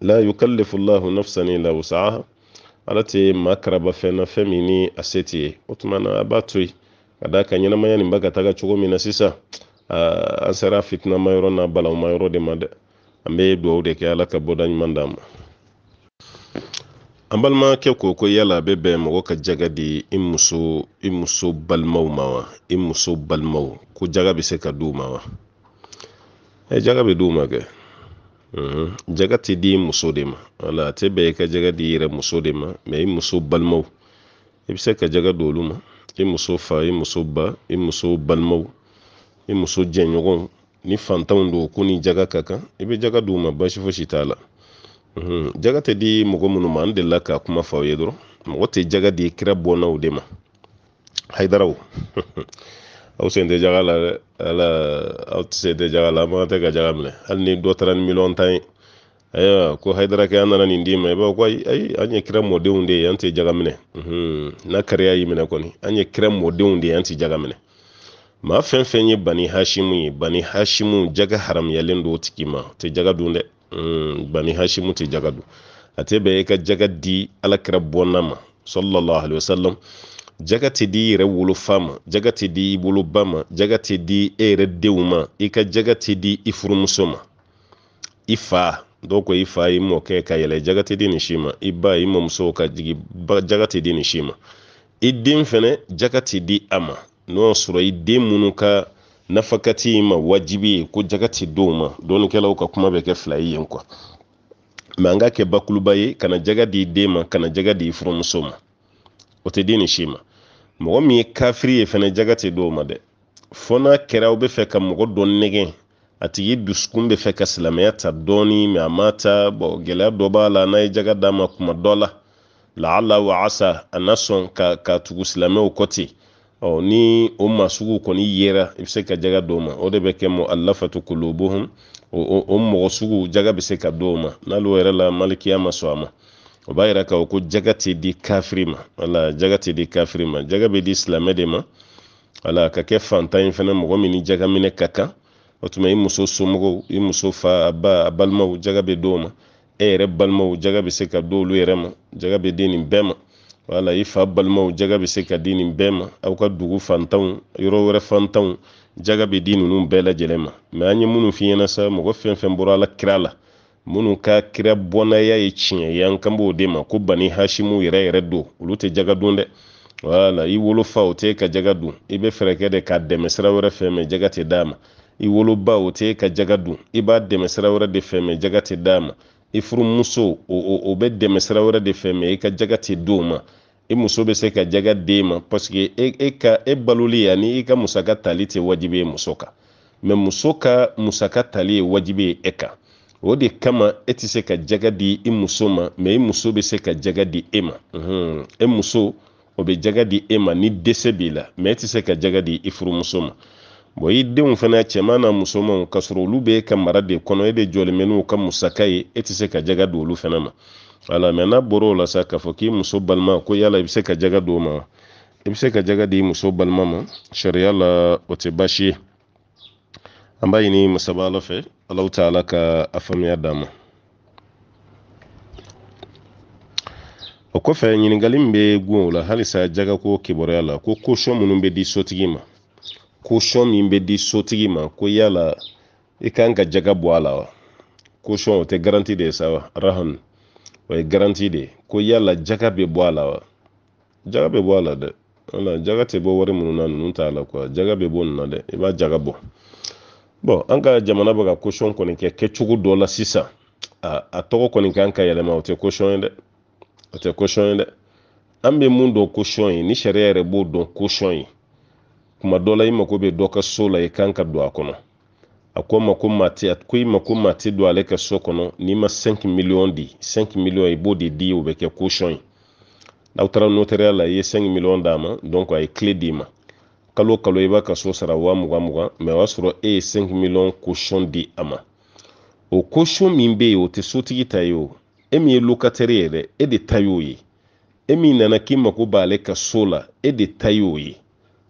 la yukallifu llahu nafsan ila wusaaha ala tɛ maa karaba fɛn na fɛn min ni a se tɛ ye o tuma na a b'a to yen ka da ka ɲɛnamaya nin ba ka taga cogo min na sisan an sera fitinamayɔrɔ n'a balawumayɔrɔ de ma dɛ an bɛ dugawu de kɛ ala ka bɔda ɲuman d'an ma an balimakɛ ko ko yala a bɛ mɔgɔ ka jaga di i muso i muso balimaw ma wa i muso balimaw ko jaga bɛ se ka di u ma wa ɛ eh, jaga bɛ di u ma kɛ jaga tɛ di i muso de ma wala a tɛ bɛn i ka jaga di i yɛrɛ muso de ma mɛ i muso balimaw i bɛ se ka jaga di olu ma i muso fa i muso ba i muso balimaw i muso jɛɲɔgɔnw ni fantanw don ko ni jaga ka kan i bɛ jaga di u ma basi fosi t'a la Mhm. jaga tɛ di mɔgɔ minnu ma n delila ka kuma fɔ aw ye dɔrɔn mɔgɔ tɛ jaga di kira bɔnnaw de ma hayidaraw <laughs> aw sen tɛ jaga la ala aw tɛ se tɛ jaga la an makan tɛ ka jaga minɛ hali ni dɔ taara ni miliyɔn tan ye ayiwa ko hayidarakɛ an nana nin d'i ma i b'a fɔ ko ayi ayi an ye kira mɔdenw de ye an tɛ jaga minɛ mhm. n'a kariya y'i minɛ kɔni an ye kira mɔdenw de ye an tɛ jaga minɛ maa fɛn fɛn ye bani hashimu ye bani hashimu jaga haramuyalen don o tigi ma o tɛ jaga dun dɛ Hm, bani hashimu tɛ jagadu dun a ka jaga di alakira bɔnna ma sallallahu alaihi wasallam jaga tɛ di i yɛrɛ wolofa di i woloba ma di e yɛrɛ denw ma di i furumuso ma i fa dɔw ko ka yɛlɛ jaga di nin si ma i ka jigi jaga di nin si ma i di a n'o y'a sɔrɔ i nafakati ma wajibi ko jagati denw ma dɔɔnikɛlaw ka kuma bɛ kɛ fila ye yen kuwa kana jaga di kana jaga di furumuso ma o tɛ den ni si ma mɔgɔ min ye kafiri ye fɛnɛ jaga tɛ dɔw ma dɛ fɛ ka mɔgɔ ta dɔɔni mɛ a ma ta bɔn gɛlɛya dɔ b'a la n'a ye jaga d'a ma kuma dɔ la laala wa asa a na sɔn ka, ka tugu silamɛw kɔ ten ɔ ni o maa kɔni yera i bɛ se ka jaga dɔw ma o de bɛ kɛ mɔ alafatu kulubuhum o o o mɔgɔ sugu jaga bɛ se ka dɔw ma n'ale yɛrɛ la malikiya ma sɔn a ma o b'a yira k'a fɔ ko jaga tɛ di kafiri ma wala jaga tɛ di kafiri ma jaga bɛ di silamɛ de ma wala ka kɛ fantan ye fana mɔgɔ min ni jaga minɛ ka kan o tuma i muso somɔgɔw i muso fa a ba a balimaw jaga bɛ dɔw ma e yɛrɛ balimaw jaga bɛ se ka di yɛrɛ ma jaga bɛ di nin bɛɛ ma wala i fa balimaw jaga bɛ se ka di nin bɛɛ ma aw ka dugu fantanw yɔrɔ wɛrɛ fantanw jaga bɛ di ninnu bɛɛ lajɛlen ma mɛ an ye minnu f'i ɲɛna sa mɔgɔ fɛn fɛn bɔra ala kira la minnu ka kira bɔnnaya ye tiɲɛ ye an kan b'o de ma ko bani hasimu yɛrɛ yɛrɛ don olu tɛ jaga dun dɛ wala i wolofa o tɛ ka jaga dun i bɛ fɛɛrɛ de k'a dɛmɛ sira wɛrɛ fɛ mɛ jaga tɛ d'a ma i woloba o tɛ ka jaga dun i b'a dɛmɛ sira wɛrɛ de fɛ mɛ jaga tɛ d'a ma i furumuso o, o, o bɛ dɛmɛ sira wɛrɛ de fɛ mɛ i ka jaga tɛ di o ma i muso bɛ se ka jaga di e ma paseke e, ka e baloli ani i ka musaka tali tɛ wajibi ye muso kan mɛ muso ka musaka tali ye wajibi ye e kan o de kama e tɛ se ka jaga di i muso ma mɛ i muso bɛ se ka jaga di e ma e muso o bɛ jaga di e ma ni dɛsɛ b'i la mɛ e tɛ se ka jaga di i furumuso ma bon i denw fana cɛman n'a musomanw ka sɔrɔ olu bɛ ka mara de kɔnɔ e de jɔlen ka musaka ye e tɛ se ka jaga do olu fana ma wala mɛ n'a bɔra o la sa k'a fɔ k'i muso balima ko yala i bɛ se ka jaga do ma i bɛ se ka jaga di i muso balima ma sariya la o tɛ baasi ye an b'a ɲini masaba ala fɛ alaw ta ala ka a faamuya d'an ma o kɔfɛ ɲininkali min bɛ gun o la halisa jagako kibaruya la ko kosɔn minnu bɛ di sotigi ma kosɔn min bɛ di sotigi ma ko yala i kan ka jaga bɔ a la wa kosɔn o tɛ garanti de ye sa wa rahanu o ye garanti de ye ko yala jaga bɛ bɔ a la wa jaga bɛ bɔ a la dɛ wala jaga tɛ bɔ wari minnu na ninnu t'a la kuwa jaga bɛ bɔ nin na dɛ i b'a jaga bɔ bɔn an ka jamana bɛ ka kosɔn kɔni kɛ kɛcogo dɔ la sisan a tɔgɔ kɔni kan ka yɛlɛma o tɛ kosɔn ye dɛ o tɛ kosɔn ye dɛ an bɛ mun dɔn kosɔn ye ni sariya yɛrɛ b'o dɔn kosɔn ye kuma dɔ la i mako bɛ dɔ ka so la i kan ka don a kɔnɔ a ko ma ko maa tɛ a ko i ma ko maa tɛ don ale ka so kɔnɔ n'i ma cinq million di cinq million i b'o de di o bɛ kɛ caution ye n'aw taara notariya la i ye cinq million d'a ma donc a ye clé d'i ma kalo kalo i b'a ka so sara waa mugan mugan mɛ o y'a sɔrɔ e ye cinq million caution di a ma o caution min bɛ yen o tɛ sotigi ta ye o e min ye locataire ye dɛ e de ta y'o ye e min nana k'i mako b'ale ka so la e de ta y'o ye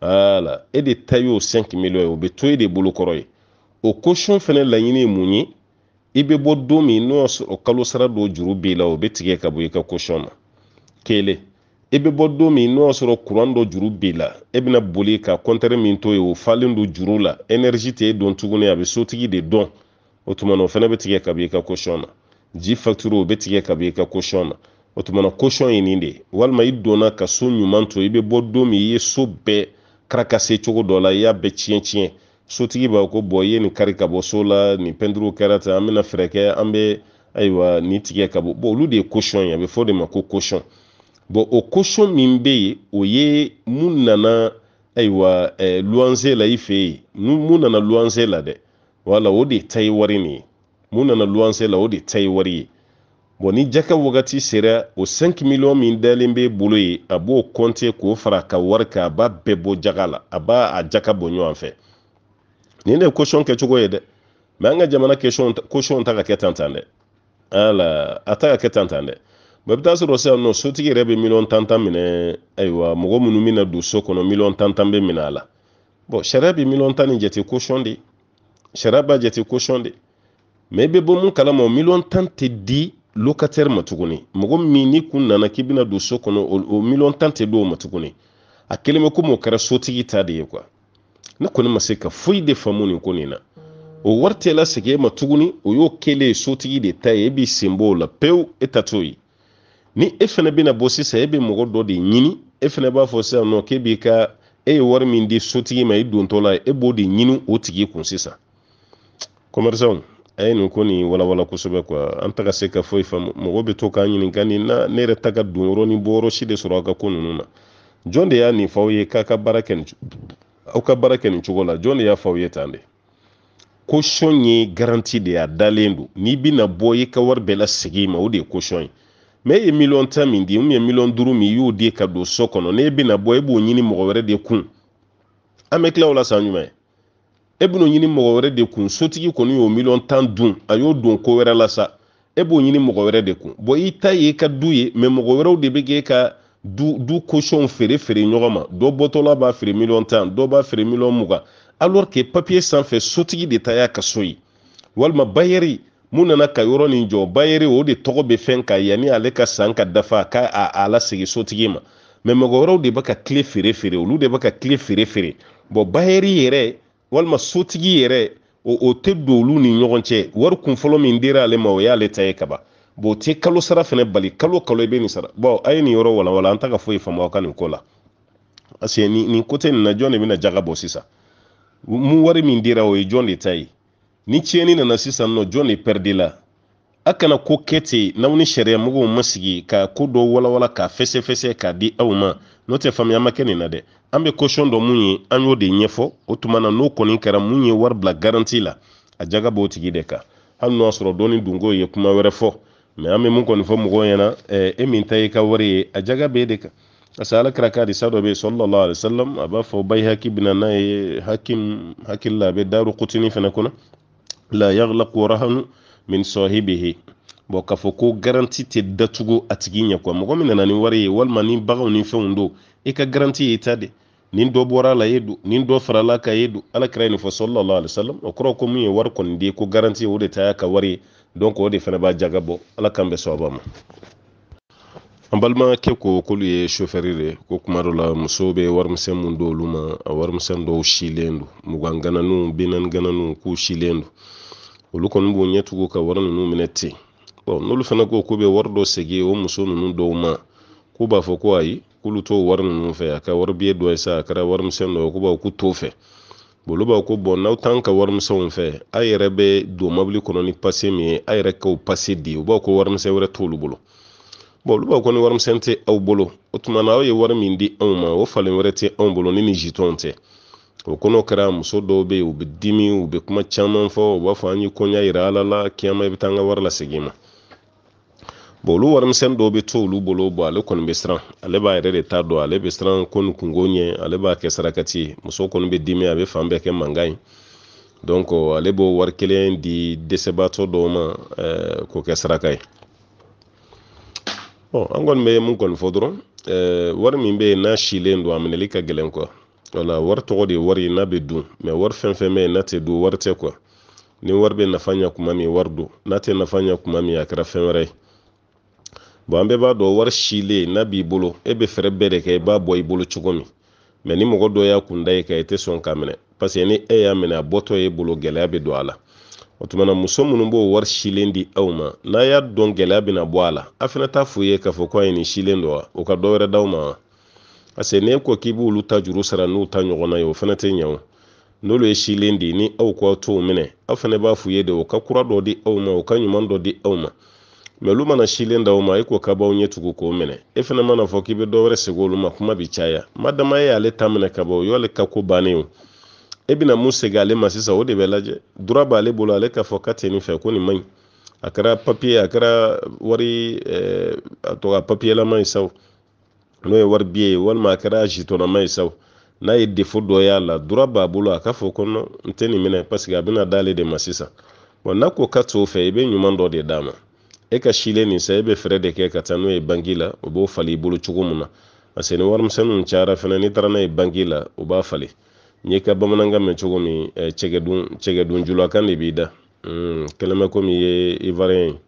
ala e de ta y'o 5 miliyɔn ye o bɛ to e de bolo ye o kosɔn fana laɲini ye mun ye i bɛ bɔ don min n'o y'a sɔrɔ kalo sara dɔ juru b'i la o bɛ tigɛ ka bɔ i ka kosɔn ma kelen i bɛ bɔ don min n'o y'a sɔrɔ kuran dɔ juru b'i la e bɛna boli ka kɔntɛri min to ye o falen don juru la ɛnɛrisi tɛ e don tuguni a bɛ sotigi de dɔn o tuma o fana bɛ tigɛ ka bɔ i ka kosɔn na ji fakituru o bɛ tigɛ ka bɔ i ka kosɔn na o tuma kosɔn ye nin de walima i donna ka so ɲuman to i bɛ bɔ don min i ye so bɛɛ kara ka se cogo dɔ la i y'a bɛɛ tiɲɛ tiɲɛ sotigi b'a ko bɔn i ye nin kari ka bɔ so la nin pɛntiriw kɛra tan an bɛna fɛɛrɛ kɛ an bɛ ayiwa nin tigɛ ka bɔ bon olu de ye kosɔn ye a bɛ fɔ o de ma ko kosɔn bon o kosɔn min bɛ yen o ye mun nana ayiwa eh, luwanse la i fɛ yen mun nana luwanse la dɛ wala o de ta ye wari nin ye mun nana luwanse la o de ta ye wari ye bon ni jaka wagati sera o 5 miliyɔn min dalen bɛ bolo ye a b'o kɔnte k'o fara ka wari kan a b'a bɛɛ bɔ jaga la a b'a a jaka bɔ ɲɔgɔn fɛ nin de kosɔn kɛcogo ye dɛ mɛ an ka jamana kosɔn ta ka kɛ tan dɛ ala a ta ka kɛ tan dɛ mɛ bɛ taa sɔrɔ sisan nɔ sotigi yɛrɛ bɛ miliyɔn tan minɛ ayiwa mɔgɔ minnu bɛna don so kɔnɔ miliyɔn tan bɛ minɛ a la bon sariya bɛ miliyɔn tan ni jate kosɔn de sariya b'a jate kosɔn de mɛ i bɛ bɔ mun kalama o miliyɔn tan tɛ di lokatɛri ma tuguni mɔgɔ min n'i kun nana k'i bɛna don so kɔnɔ o miliyɔn tan tɛ d'o ma tuguni a kɛlen bɛ komi o kɛra sotigi ta de ye kuwa ne kɔni ma se ka foyi de faamu nin ko nin na o wari tɛ lasegin e ma tuguni o y'o kɛlen ye sotigi de ta ye e b'i sen bɔ o la pewu e ta t'o ye ni e fana bɛna bɔ sisan e bɛ mɔgɔ dɔ de ɲini e fana b'a fɔ sisan nɔ k'e b'i ka e ye wari min di sotigi ma i dontɔ la e b'o de ɲini o tigi kun sisan commerçants ay ye nin ko nin walawala kosɛbɛ kuwa an taga se ka foyi faamu mɔgɔ bɛ to k'an ɲininka nin na ne yɛrɛ ta ka donyɔrɔ ni bɔyɔrɔ si de sɔrɔ a ka ko ninnu na jɔn de y'a nin f'aw ye k'a ka baara kɛ nin aw ka baara kɛ nin cogo la jɔn de y'a f'aw ye tan de ko sɔn ye garanti de y'a dalen don n'i bɛna bɔ i ka wari bɛɛ lasegin i ma o de ye ko sɔn ye mɛ e ye miliyɔn tan min di ye miliyɔn duuru min i y'o di ka don so kɔnɔ n'e bɛna bɔ e b'o ɲini mɔgɔ wɛrɛ de kun an bɛ tila o la san jumɛn e bɛn'o ɲini mɔgɔ wɛrɛ de kun sotigi kɔni y'o miliyɔn tan dun a y'o don ko wɛrɛ la sa e b'o ɲini mɔgɔ wɛrɛ de kun bɔn i ta y'e ka du ye mɛ mɔgɔ wɛrɛw de bɛ k'e ka du du kosɔnw feere feere ɲɔgɔn ma dɔ bɔtɔla b'a feere miliyɔn tan dɔ b'a feere miliyɔn mugan alors que papier sanfɛ sotigi de ta y'a ka so ye walima bayɛri mun nana ka yɔrɔ nin jɔ bayɛri o de tɔgɔ bɛ fɛn kan yanni ale ka san ka dafa ka a, a lasegin sotigi ma mɛ mɔgɔ wɛrɛw de bɛ ka tile feere feere olu de bɛ ka tile feere feere bɔn bayɛri yɛrɛ walima sotigi yɛrɛ o tɛ don olu ni ɲɔgɔn cɛ wari kun fɔlɔ min dira ale ma o y'ale ta ye kaban bon o tɛ kalo sara fana bali kalo kalo i bɛ nin sara bon a ye nin yɔrɔ walawala an ta ka foyi faamu aw ka nin ko la parce que nin kote nin na jɔn de bɛna jaga bɔ sisan mun wari min dira o ye jɔn de ta ye ni tiɲɛni nana sisan nɔ jɔn de pɛridi la a kana ko kɛ ten n'aw ni sariya mɔgɔw ma sigi ka ko dɔ walawala k'a fɛsɛfɛsɛ k'a di aw ma n'o tɛ faamuya ma kɛ nin na dɛ an bɛ kosɔn dɔ mun ye an y'o de ɲɛfɔ o tuma na n'o kɔni kɛra mun ye wari bila garanti la a jaga b'o tigi de kan hali n'o y'a sɔrɔ dɔɔni dunko ye kuma wɛrɛ fɔ mɛ an bɛ mun kɔni fɔ mɔgɔw ɲɛna ɛɛ eh, e min ta y'i ka wari ye a jaga b'e de kan parce que ala kɛra ka hadisa dɔ bɛ yen sɔlɔlɔ alayhi salam a b'a fɔ bayi haki bɛna n'a ye hakim hakili la a bɛ daaru kutini fana kɔnɔ la yaɣla ko rahanu min sɔhibihi bon k'a fɔ ko garanti tɛ datugu a tigi ɲɛ kuwa mɔgɔ min nana ni wari ye walima ni baganw ni fɛnw don i e ka garanti ye i ta de nin dɔ bɔra la ye don nin dɔ farala ka ye don alakira ye nin fɔ sɔlɔlɔ alisalam o kɔrɔ ko min ye wari kɔni di ko garanti o de ta y'a ka wari ye donc o de fana b'a jaga bɔ ala k'an bɛ sababa ma an balimakɛ ko k'olu ye sofɛri de ko kuma dɔ la musow bɛ warimisɛn mun di olu ma a warimisɛn dɔw silen don mugan gananu bi naani k'u silen don olu kɔni b'u ɲɛtugu ka wari ninnu minɛ ten bon n'olu fana ko k'u bɛ wari dɔ segin o muso ninnu dɔw ma k'u b'a fɔ ko ayi k'olu t'o wari ninnu fɛ a kɛra wari biye dɔ ye sa a kɛra warimisɛn dɔ ye k'u b'a k'u t'o fɛ bon olu b'a ko bɔn n'aw t'an ka warimisɛnw fɛ a yɛrɛ bɛ don mobili kɔnɔ ni pase min ye a yɛrɛ k'o pase di u b'a ko warimisɛn wɛrɛ t'olu bolo bon olu b'a ko ni warimisɛn tɛ aw bolo o tuma na aw ye wari min di anw ma o falen wɛrɛ tɛ anw bolo ni nin jitɔnw tɛ o kɔnɔ kɛra muso dɔw bɛ yen u bɛ dimi u bɛ kuma caman fɔ u b'a fɔ an ye kɔɲa yira ala la kiyama i bɛ taa an ka wari lasegin ma bon olu warimisɛn dɔw bɛ to olu bolo bɔ ale kɔni bɛ siran ale b'a yɛrɛ de ta dɔn ale bɛ siran ko nin kungo ɲɛ ale b'a kɛ sarakati ye muso kɔni bɛ dimi a bɛ fan bɛɛ kɛ mankan ye donc ale b'o wari kelen di dɛsɛbaatɔ dɔw ma ɛɛ eh, k'o kɛ saraka ye bon an kɔni bɛ mun kɔni fɔ dɔrɔn eh, ɛɛ wari min bɛ yen n'a silen don a minɛli ka gɛlɛn quoi wala wari tɔgɔ de ye wari ye n'a bɛ dun mais wari fɛn fɛn bɛ yen n'a tɛ dun wari tɛ quoi ni wari bɛ nafa ɲɛ kuma min wari don n'a tɛ nafa ɲɛ kuma min a kɛra fɛn wɛrɛ ye bon an bɛɛ b'a dɔn wari silen n'a b'i bolo e be fɛɛrɛ bɛɛ de kɛ i b'a bɔ i bolo cogo min mɛ ni mɔgɔ dɔ y'a kunda i e ka i tɛ sɔn k'a minɛ paseke ni e y'a minɛ a bɔtɔ y'e bolo gɛlɛya bɛ don a la o tuma na muso minnu b'o wari silen di aw ma n'a y'a dɔn gɛlɛya bɛna bɔ a la a fana t'a f'u ye k'a fɔ ko e a ye nin silen don wa o ka dɔ wɛrɛ d'aw ma wa paseke n'e ko k'i b'olu ta juru sara n'u ta ɲɔgɔnna ye o fana tɛ ɲɛ o n'olu ye silen di ni aw ko t'o minɛ aw fana b'a f'u ye de o ka kura dɔ di aw ma o ka ɲuman dɔ di aw ma olu mana silen d'aw eh, ma i k'o ka ɲɛ tugu k'o minɛ e fana mana fɔ k'i bɛ dɔ wɛrɛ segi olu ma kuma bi caya madama e y'ale ta minɛ ka bɔ ka ko bannen o e bɛna mun segi ale ma sisan o de bɛ lajɛ dura b'ale bolo ale k'a fɔ ka tɛ fɛ ko nin man a kɛra papiye a kɛra wari a tɔgɔ a papiyelama ye sawo n'o ye wari biye ye walima a kɛra zitɔnɔma ye sawo n'a ye defo dɔ y'a la dura b'a bolo a ka fɔ kɔnɔ n tɛ nin minɛ paseke a bɛna d'ale de ma sisan wa n'a ko ka t'o fɛ i bɛ ɲuman dɔ de d'a ma e ka silen nin san e bɛ fɛɛrɛ de kɛ ka taa n'o ye bangi la o b'o fali i bolo cogo mun na parce que ni warimisɛnninw cayara fɛnɛ n'i taara n'a ye bangi la o b'a fali n ye ka bamanankan mɛn cogo min cɛgɛdun cɛgɛdun julakan de b'i da kelen komi i ye ivoirien ye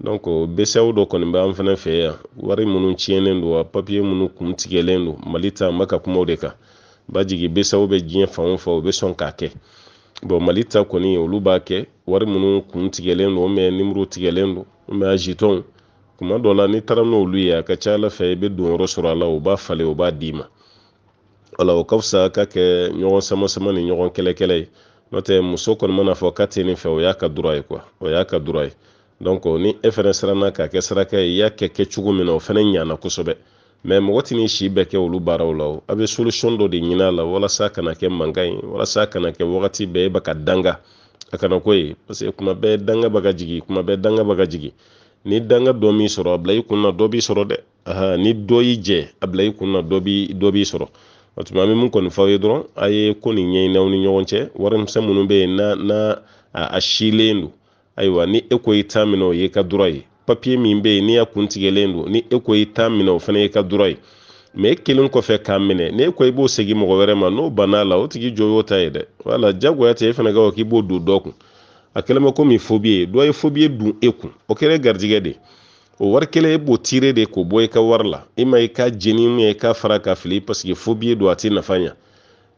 donc besew dɔ kɔni b'an fɛnɛ fɛ yan wari minnu tiɲɛnen do a papiye minnu kun tigɛlen don mali ta n bɛ ka kuma o de kan b'a jigi besew bɛ diɲɛ fan o fan u bɛ sɔn k'a kɛ bon mali ta kɔni olu b'a kɛ wari minnu kun tigɛlen don nimuru tigɛlen don azitɔn kuma dɔ la ni taara n'olu ye a ka ca ala fɛ i bɛ don yɔrɔ sɔrɔ a la u b'a falen u b'a d'i ma wala o ka fisa ka kɛ ɲɔgɔn sama sama ni ɲɔgɔn kɛlɛ kɛlɛ ye n'o tɛ muso kɔni mana fɔ k'a tɛ nin fɛ o y'a ka dura ye kuwa o y'a ka dura ye ni e fɛnɛ siranna k'a kɛ saraka ye i y'a kɛ kɛ min na o fɛnɛ ɲana kosɛbɛ mɛ mɔgɔ tɛn'i si bɛɛ kɛ olu baaraw la a bɛ solution dɔ de ɲini a la walasa a kana kɛ mankan ye walasa a kana kɛ wagati bɛɛ e ba danga a kana ko ye parce kuma bɛɛ danga ba ka kuma bɛɛ danga ba ka ni danga dɔ min sɔrɔ a bila i kun dɔ b'i sɔrɔ dɛ aha ni dɔ y'i jɛ a bila i kun dɔ b'i dɔ b'i sɔrɔ o tuma an bɛ mun kɔni f'aw ye dɔrɔn a ye ko nin ɲɛɲini aw ni ɲɔgɔn cɛ warimisɛn minnu bɛ yen n'a n'a a silen don ayiwa ni e ko i ta minɛ o ye ka dɔrɔn ye papiye min bɛ n'i y'a kun tigɛlen don ni e ko i t'a minɛ o fana y'i ka dɔrɔn ye mɛ e kelen kɔfɛ k'a minɛ n'e ko i b'o segin mɔgɔ wɛrɛ ma n'o banna la o tigi jɔ y'o ta ye dɛ wala jagoya tɛ e fana ka k'i b'o don dɔ kun a kɛlen bɛ komi fobi ye dɔ ye fobi ye dun e kun o kɛra e de o wari kelen e b'o tire de k'o bɔ i ka wari la e ma i ka jeni e i ka fara ka fili paseke fobi ye don a tɛ nafa ɲɛ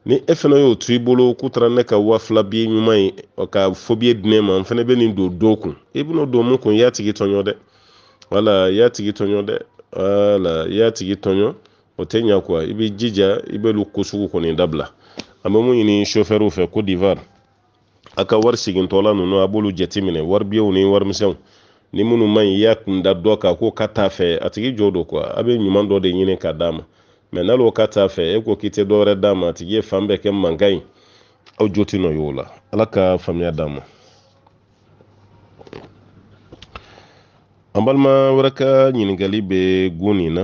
ni e fana y'o to i bolo k'u taara ne ka wa fila biye ɲuman ye ka fobiye di ne ma n fana bɛ nin don do kun e i bɛn'o don mun kun i y'a tigi tɔɲɔ dɛ wala i y'a tigi tɔɲɔ dɛ wala i y'a tigi tɔɲɔ o tɛ ɲa kuwa i b'i jija i b'olu ko kɔni dabila an bɛ mun ɲini sofɛriw fɛ ko divoire a ka wari segintɔla ninnu a b'olu jate minɛ waribiyew ni warimisɛnw ni minnu man ɲi i y'a kunda dɔ kan ko ka t'a fɛ a tigi jo don kuwa a bɛ ɲuman dɔ de ɲini k'a d'a ma mɛ n'ale ko k'a t'a fɛ e ko k'i tɛ dɔwɛrɛ d'a ma a tigi ye fan bɛɛ kɛ mankan ye aw jo tɛ nɔ y'o la ala ka faamuya d'a ma an balima wɛrɛ ka ɲininkali bɛ gun nin na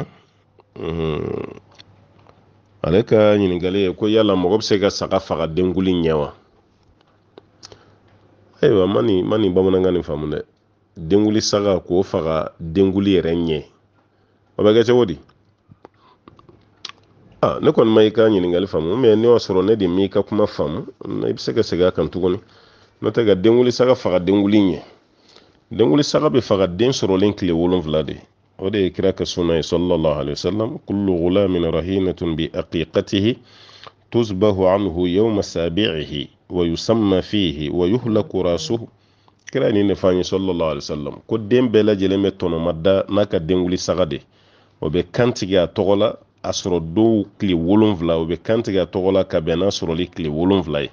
ale ka ɲininkali ye ko yala mɔgɔ bɛ se ka saga faga denkuli ɲɛ wa ayiwa ma nin ma nin bamanankan nin faamu dɛ denkuli saga k'o faga denkuli yɛrɛ ɲɛ o bɛ kɛ cogo di a ah, ne kɔni ma i ka ɲininkali faamu mɛ ne y'a sɔrɔ ne de m'i ka kuma faamu i bɛ se ka segin a kan tuguni n'o tɛ ka denwuli saga faga denwuli ɲɛ denwuli saga bɛ faga den sɔrɔlen tile wolonfila de o de ye kira ka sunna ye sallallahu alaihi wasallam kullu ghulamin rahinatun bi aqiqatihi tusbahu anhu yawma sabi'ihi wa yusamma fihi wa yuhlaku rasuhu kira ni ne fa ye sallallahu alaihi wasallam ko den bɛɛ lajɛlen bɛ tɔnɔmada n'a ka denwuli saga de o bɛ kantigi a tɔgɔ la a sɔrɔ dɔw tile wolonfila u bɛ kantigɛ a tɔgɔ la ka bɛn sɔrɔli tile wolonfila ye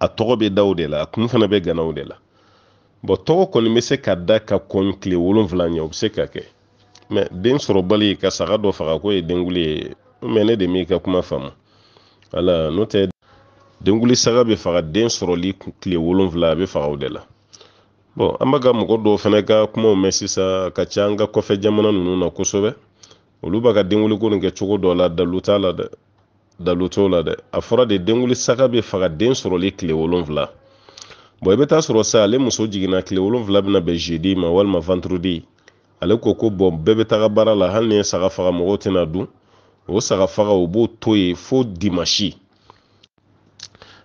a tɔgɔ bɛ da o de la a kun fana bɛ gana o de la bɔn tɔgɔ kɔni bɛ se ka da ka kɔn tile wolonfila ɲɛ o bɛ se ka kɛ mɛ den sɔrɔbali ka saga dɔ faga ko ye denkuli ye mɛ ne de m'i ka kuma faamu wala n'o tɛ denkuli saga bɛ faga den sɔrɔli tile wolonfila a bɛ faga o de la bɔn an bɛ ka mɔgɔ dɔw fana ka kumaw mɛn sisan ka ca an ka kɔfɛ jamana ninnu na kosɛbɛ olu b'a ka denwuli nin kɛ cogo dɔ la dalu t'a la dɛ dalu t'o la dɛ a fɔra de denwuli saga bɛ faga den sɔrɔli tile wolonfila bɔn i bɛ taa sɔrɔ sa ale muso jiginna tile wolonfila bɛna bɛn zedi ma walima vanturudi ale ko ko bɔn bɛɛ bɛ taga baara la hali ni ye saga faga mɔgɔw tɛna dun o saga faga o b'o to yen fo dimasi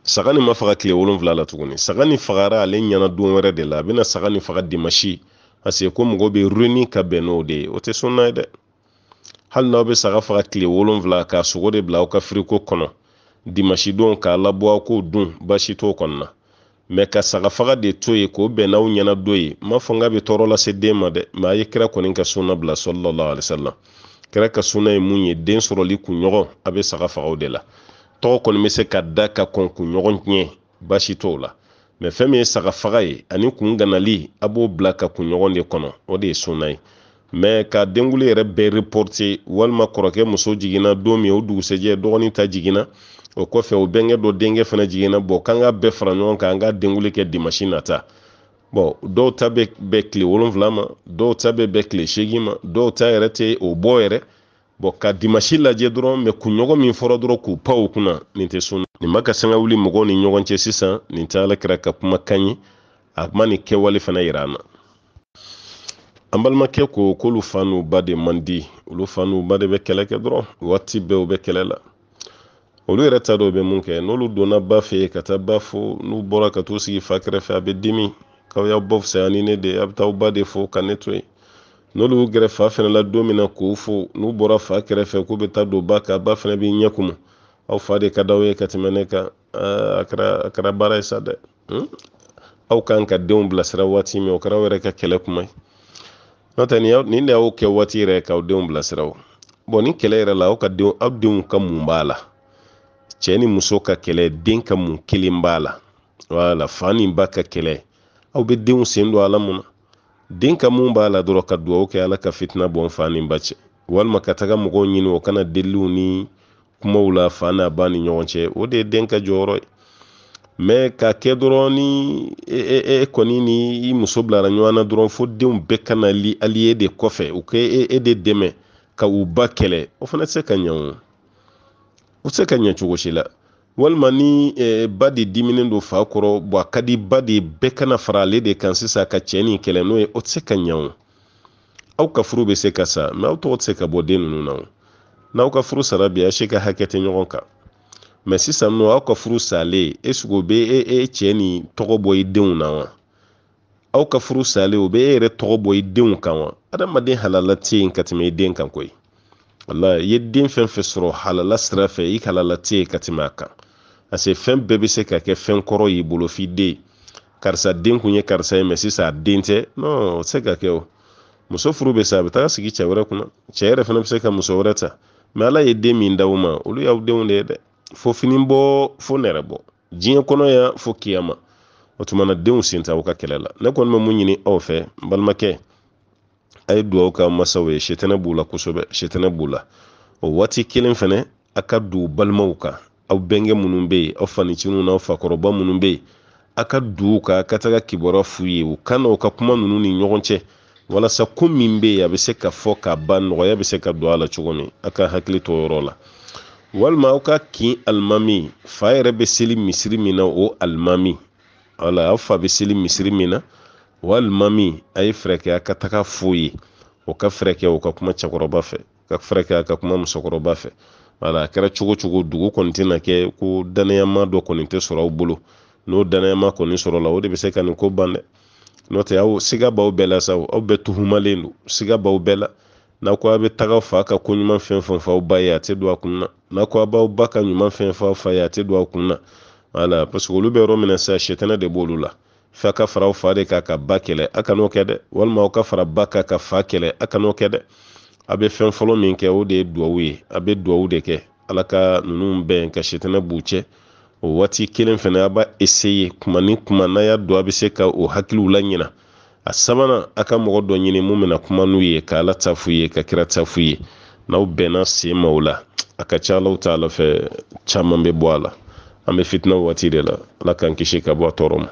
saga nin ma faga tile wolonfila la tuguni saga nin fagara ale ɲɛna don wɛrɛ de la a bɛna saga nin faga dimasi parce ko mɔgɔw bɛ reni ka bɛn n'o de ye o tɛ sunna ye dɛ hali n'aw bɛ saga faga tile wolonfila k'a sogo de bila aw ka firiko kɔnɔ dimasi don k'a labɔ aw k'o dun basi t'o kɔni na mɛ ka saga faga de to yen k'o bɛn n'aw ɲɛna do ye n m'a fɔ n k'a bɛ tɔɔrɔ lase den ma dɛ mɛ a ye kira kɔni ka sunna bila sɔlɔlɔ alisalam kira ka sunna ye mun ye den sɔrɔli kunɲɔgɔn a bɛ saga fagaw de la tɔgɔ kɔni bɛ se ka da ka kɔn kunɲɔgɔn tiɲɛ basi t'o la mɛ fɛn min ye saga faga ye ani kun ganali a b'o bila ka kunɲɔgɔn de kɔnɔ o de ye sunna ye mɛ ka denkuli yɛrɛ bɛɛ reporte walima kɔrɔkɛ muso jiginna don min o dugusɛjɛ dɔgɔnin ta jiginna o kɔfɛ o bɛnkɛ dɔ denkɛ fana jiginna bɔn k'an ka bɛɛ fara ɲɔgɔn kan an ka denkuli kɛ dimasi nata bɔn dɔw ta bɛ bɛn tile wolonfila ma dɔw ta bɛ bɛn tile seegin ma dɔw ta yɛrɛ tɛ o bɔ yɛrɛ bɔn ka dimasi lajɛ dɔrɔn mɛ kunɲɔgɔn min fɔra dɔrɔn k'u pa o kunna nin tɛ sunna nin ma ka sanga wuli mɔgɔw ni ɲɔgɔn cɛ sisan nin tɛ ala kɛra ka kuma kan ye a ma nin kɛwale fana yira an na an balimakɛ ko k'olu fa n'u ba de man di olu fa n'u ba de bɛ kɛlɛ kɛ dɔrɔn waati bɛɛ u bɛ kɛlɛ la olu yɛrɛ t'a dɔn bɛ mun kɛ n'olu donna ba fɛ yen ka taa ba fo n'u bɔra ka t'u sigi fa kɛrɛfɛ a bɛ dimi k'aw y'aw ba fisaya ni ne de ye a bɛ taa aw ba de fo ka ne to yen n'olu y'u gɛrɛ fa fɛnɛ la don min na k'u fo n'u bɔra fa kɛrɛfɛ k'u bɛ taa don ba kan ba fɛnɛ b'i ɲɛ aw fa de ka d'aw ye ka tɛmɛ ne kan a kɛra a kɛra baara ye sa dɛ hmm? aw kan ka denw bilasira waati min o kɛra aw yɛrɛ ka kɛlɛ kuma ye noten yaw nin de aw kewatire kaw diŋ bilasiraw bon ni kele yɛrɛ la aw ka diŋ aw diŋw ka mun baa la cɛɛ ni muso ka kɛlɛ diŋ ka mun kilin baa la wala faa ni ba ka kɛlɛ aw be diŋw sin do ala mun na diŋ ka mun baa la dɔrɔ ka duwaw kɛ ala ka fitina bon faa ni ba cɛ walima ka taga mɔgɔw ɲini o kana deliliw ni kumaw la faa naa baa ni ɲɔgɔn cɛ o de ye diŋ ka jɔɔrɔ ye mɛ ka kɛ dɔrɔn ni e e e, e kɔni ni i muso bilara ɲɔgɔn dɔrɔn fo denw bɛɛ ka na li aliye de kɔfɛ u ka e e de dɛmɛ ka u ba kɛlɛ o fana tɛ se ka ɲɛ o o tɛ se ka ɲɛ cogo si la walima ni eh, ba de diminen don fa kɔrɔ bɔn a ka di ba de bɛɛ kana fara ale de kan sisan ka cɛ ni kɛlɛ n'o ye o tɛ se ka ɲɛ o aw ka furu bɛ se ka sa mɛ aw tɔgɔ tɛ se ka bɔ den ninnu na o n'aw ka furu sara bi a si ka hakɛ tɛ ɲɔgɔn kan mɛ sisan nɔ aw ka furu salen esigi o bɛ e e cɛ ni tɔgɔ bɔ i denw na wa aw ka furu salen o bɛ e yɛrɛ tɔgɔ bɔ i denw kan wa adamaden halala tɛ yen ka tɛmɛ i den kan koyi wala i ye den fɛn fɛn sɔrɔ halala sira fɛ i halala tɛ yen ka tɛmɛ a kan parce que fɛn bɛɛ bɛ se ka kɛ fɛn kɔrɔ y'i bolo f'i den karisa den kun ye karisa ye mɛ sisan a den tɛ non o tɛ se ka kɛ o muso furu bɛ sa a bɛ taa sigi cɛ wɛrɛ kunna cɛ yɛrɛ fana bɛ se ka muso wɛrɛ ta mɛ ala ye den min d'aw ma olu y'aw denw de ye dɛ fo finibɔ fo nɛrɛbɔ diɲɛ kɔnɔ yan fo kiyama o tuma na denw sen ta ka kɛlɛ la ne kɔni bɛ mun ɲini aw fɛ n balimakɛ a ye duwawu k'aw masaw ye sitɛnɛ b'u la kosɛbɛ sitɛnɛ b'u la o waati kelen fɛnɛ a ka don balimaw kan aw bɛnkɛ minnu bɛ yen aw fanicinw n'aw fakɔrɔba minnu bɛ yen a ka don u kan ka taga kibaruya f'u ye u ka na u ka kuma ninnu ni ɲɔgɔn cɛ walasa ko min bɛ yen a bɛ se ka fɔ ka ban nɔgɔya bɛ se ka don a la cogo min a ka hakili to o yɔrɔ la walima aw ka kin alimami fa yɛrɛ bɛ seli misiri min na o alimami wala aw fa bɛ seli misiri min na o alimami a ye fɛɛrɛ a ka taga fo ye o ka fɛɛrɛ kɛ o ka kuma cɛkɔrɔba fɛ ka fɛɛrɛ a ka kuma musokɔrɔba fɛ wala a kɛra cogo cogo dugu kɔni tɛna kɛ ko danayama dɔ kɔni tɛ sɔrɔ aw bolo n'o danayama kɔni sɔrɔla o de bɛ se ka nin ko ban dɛ n'o tɛ aw siga b'aw bɛɛ la sa aw bɛɛ tuhumalen don siga b'aw bɛɛ la n'a ko a bɛ taga fa ka ko ɲuman fɛn fɛn fɔ aw ba ye a tɛ don a kun na n'a ko a b'aw ba ka ɲuman fɛn fɔ aw fa ye a tɛ don a kun na wala parce que olu bɛ yɔrɔ min na sisan sɛtɛnɛ de b'olu la f'a ka fara aw fa de kan ka ba kɛlɛ a kan'o kɛ dɛ walima aw ka fara ba kan ka fa kɛlɛ a kan'o kɛ dɛ a bɛ fɛn fɔlɔ min kɛ o de ye duwawu ye a bɛ duwawu de kɛ ala ka ninnu bɛn ka sɛtɛnɛ b'u cɛ o waati kelen fɛnɛ a b'a eseye kuma ni kuma n'a y'a don a bɛ se ka o hakiliw laɲina a sabana a ka mɔgɔ dɔ ɲini mun bɛna kuma n'u ye ka ala ta f'u ye ka kira ta f'u ye n'aw bɛnna sen ma o la a ka ca alaw ta ala fɛ caman bɛ bɔ a la an bɛ fitinɛ waati de la ala k'an kisi ka bɔ a tɔɔrɔ ma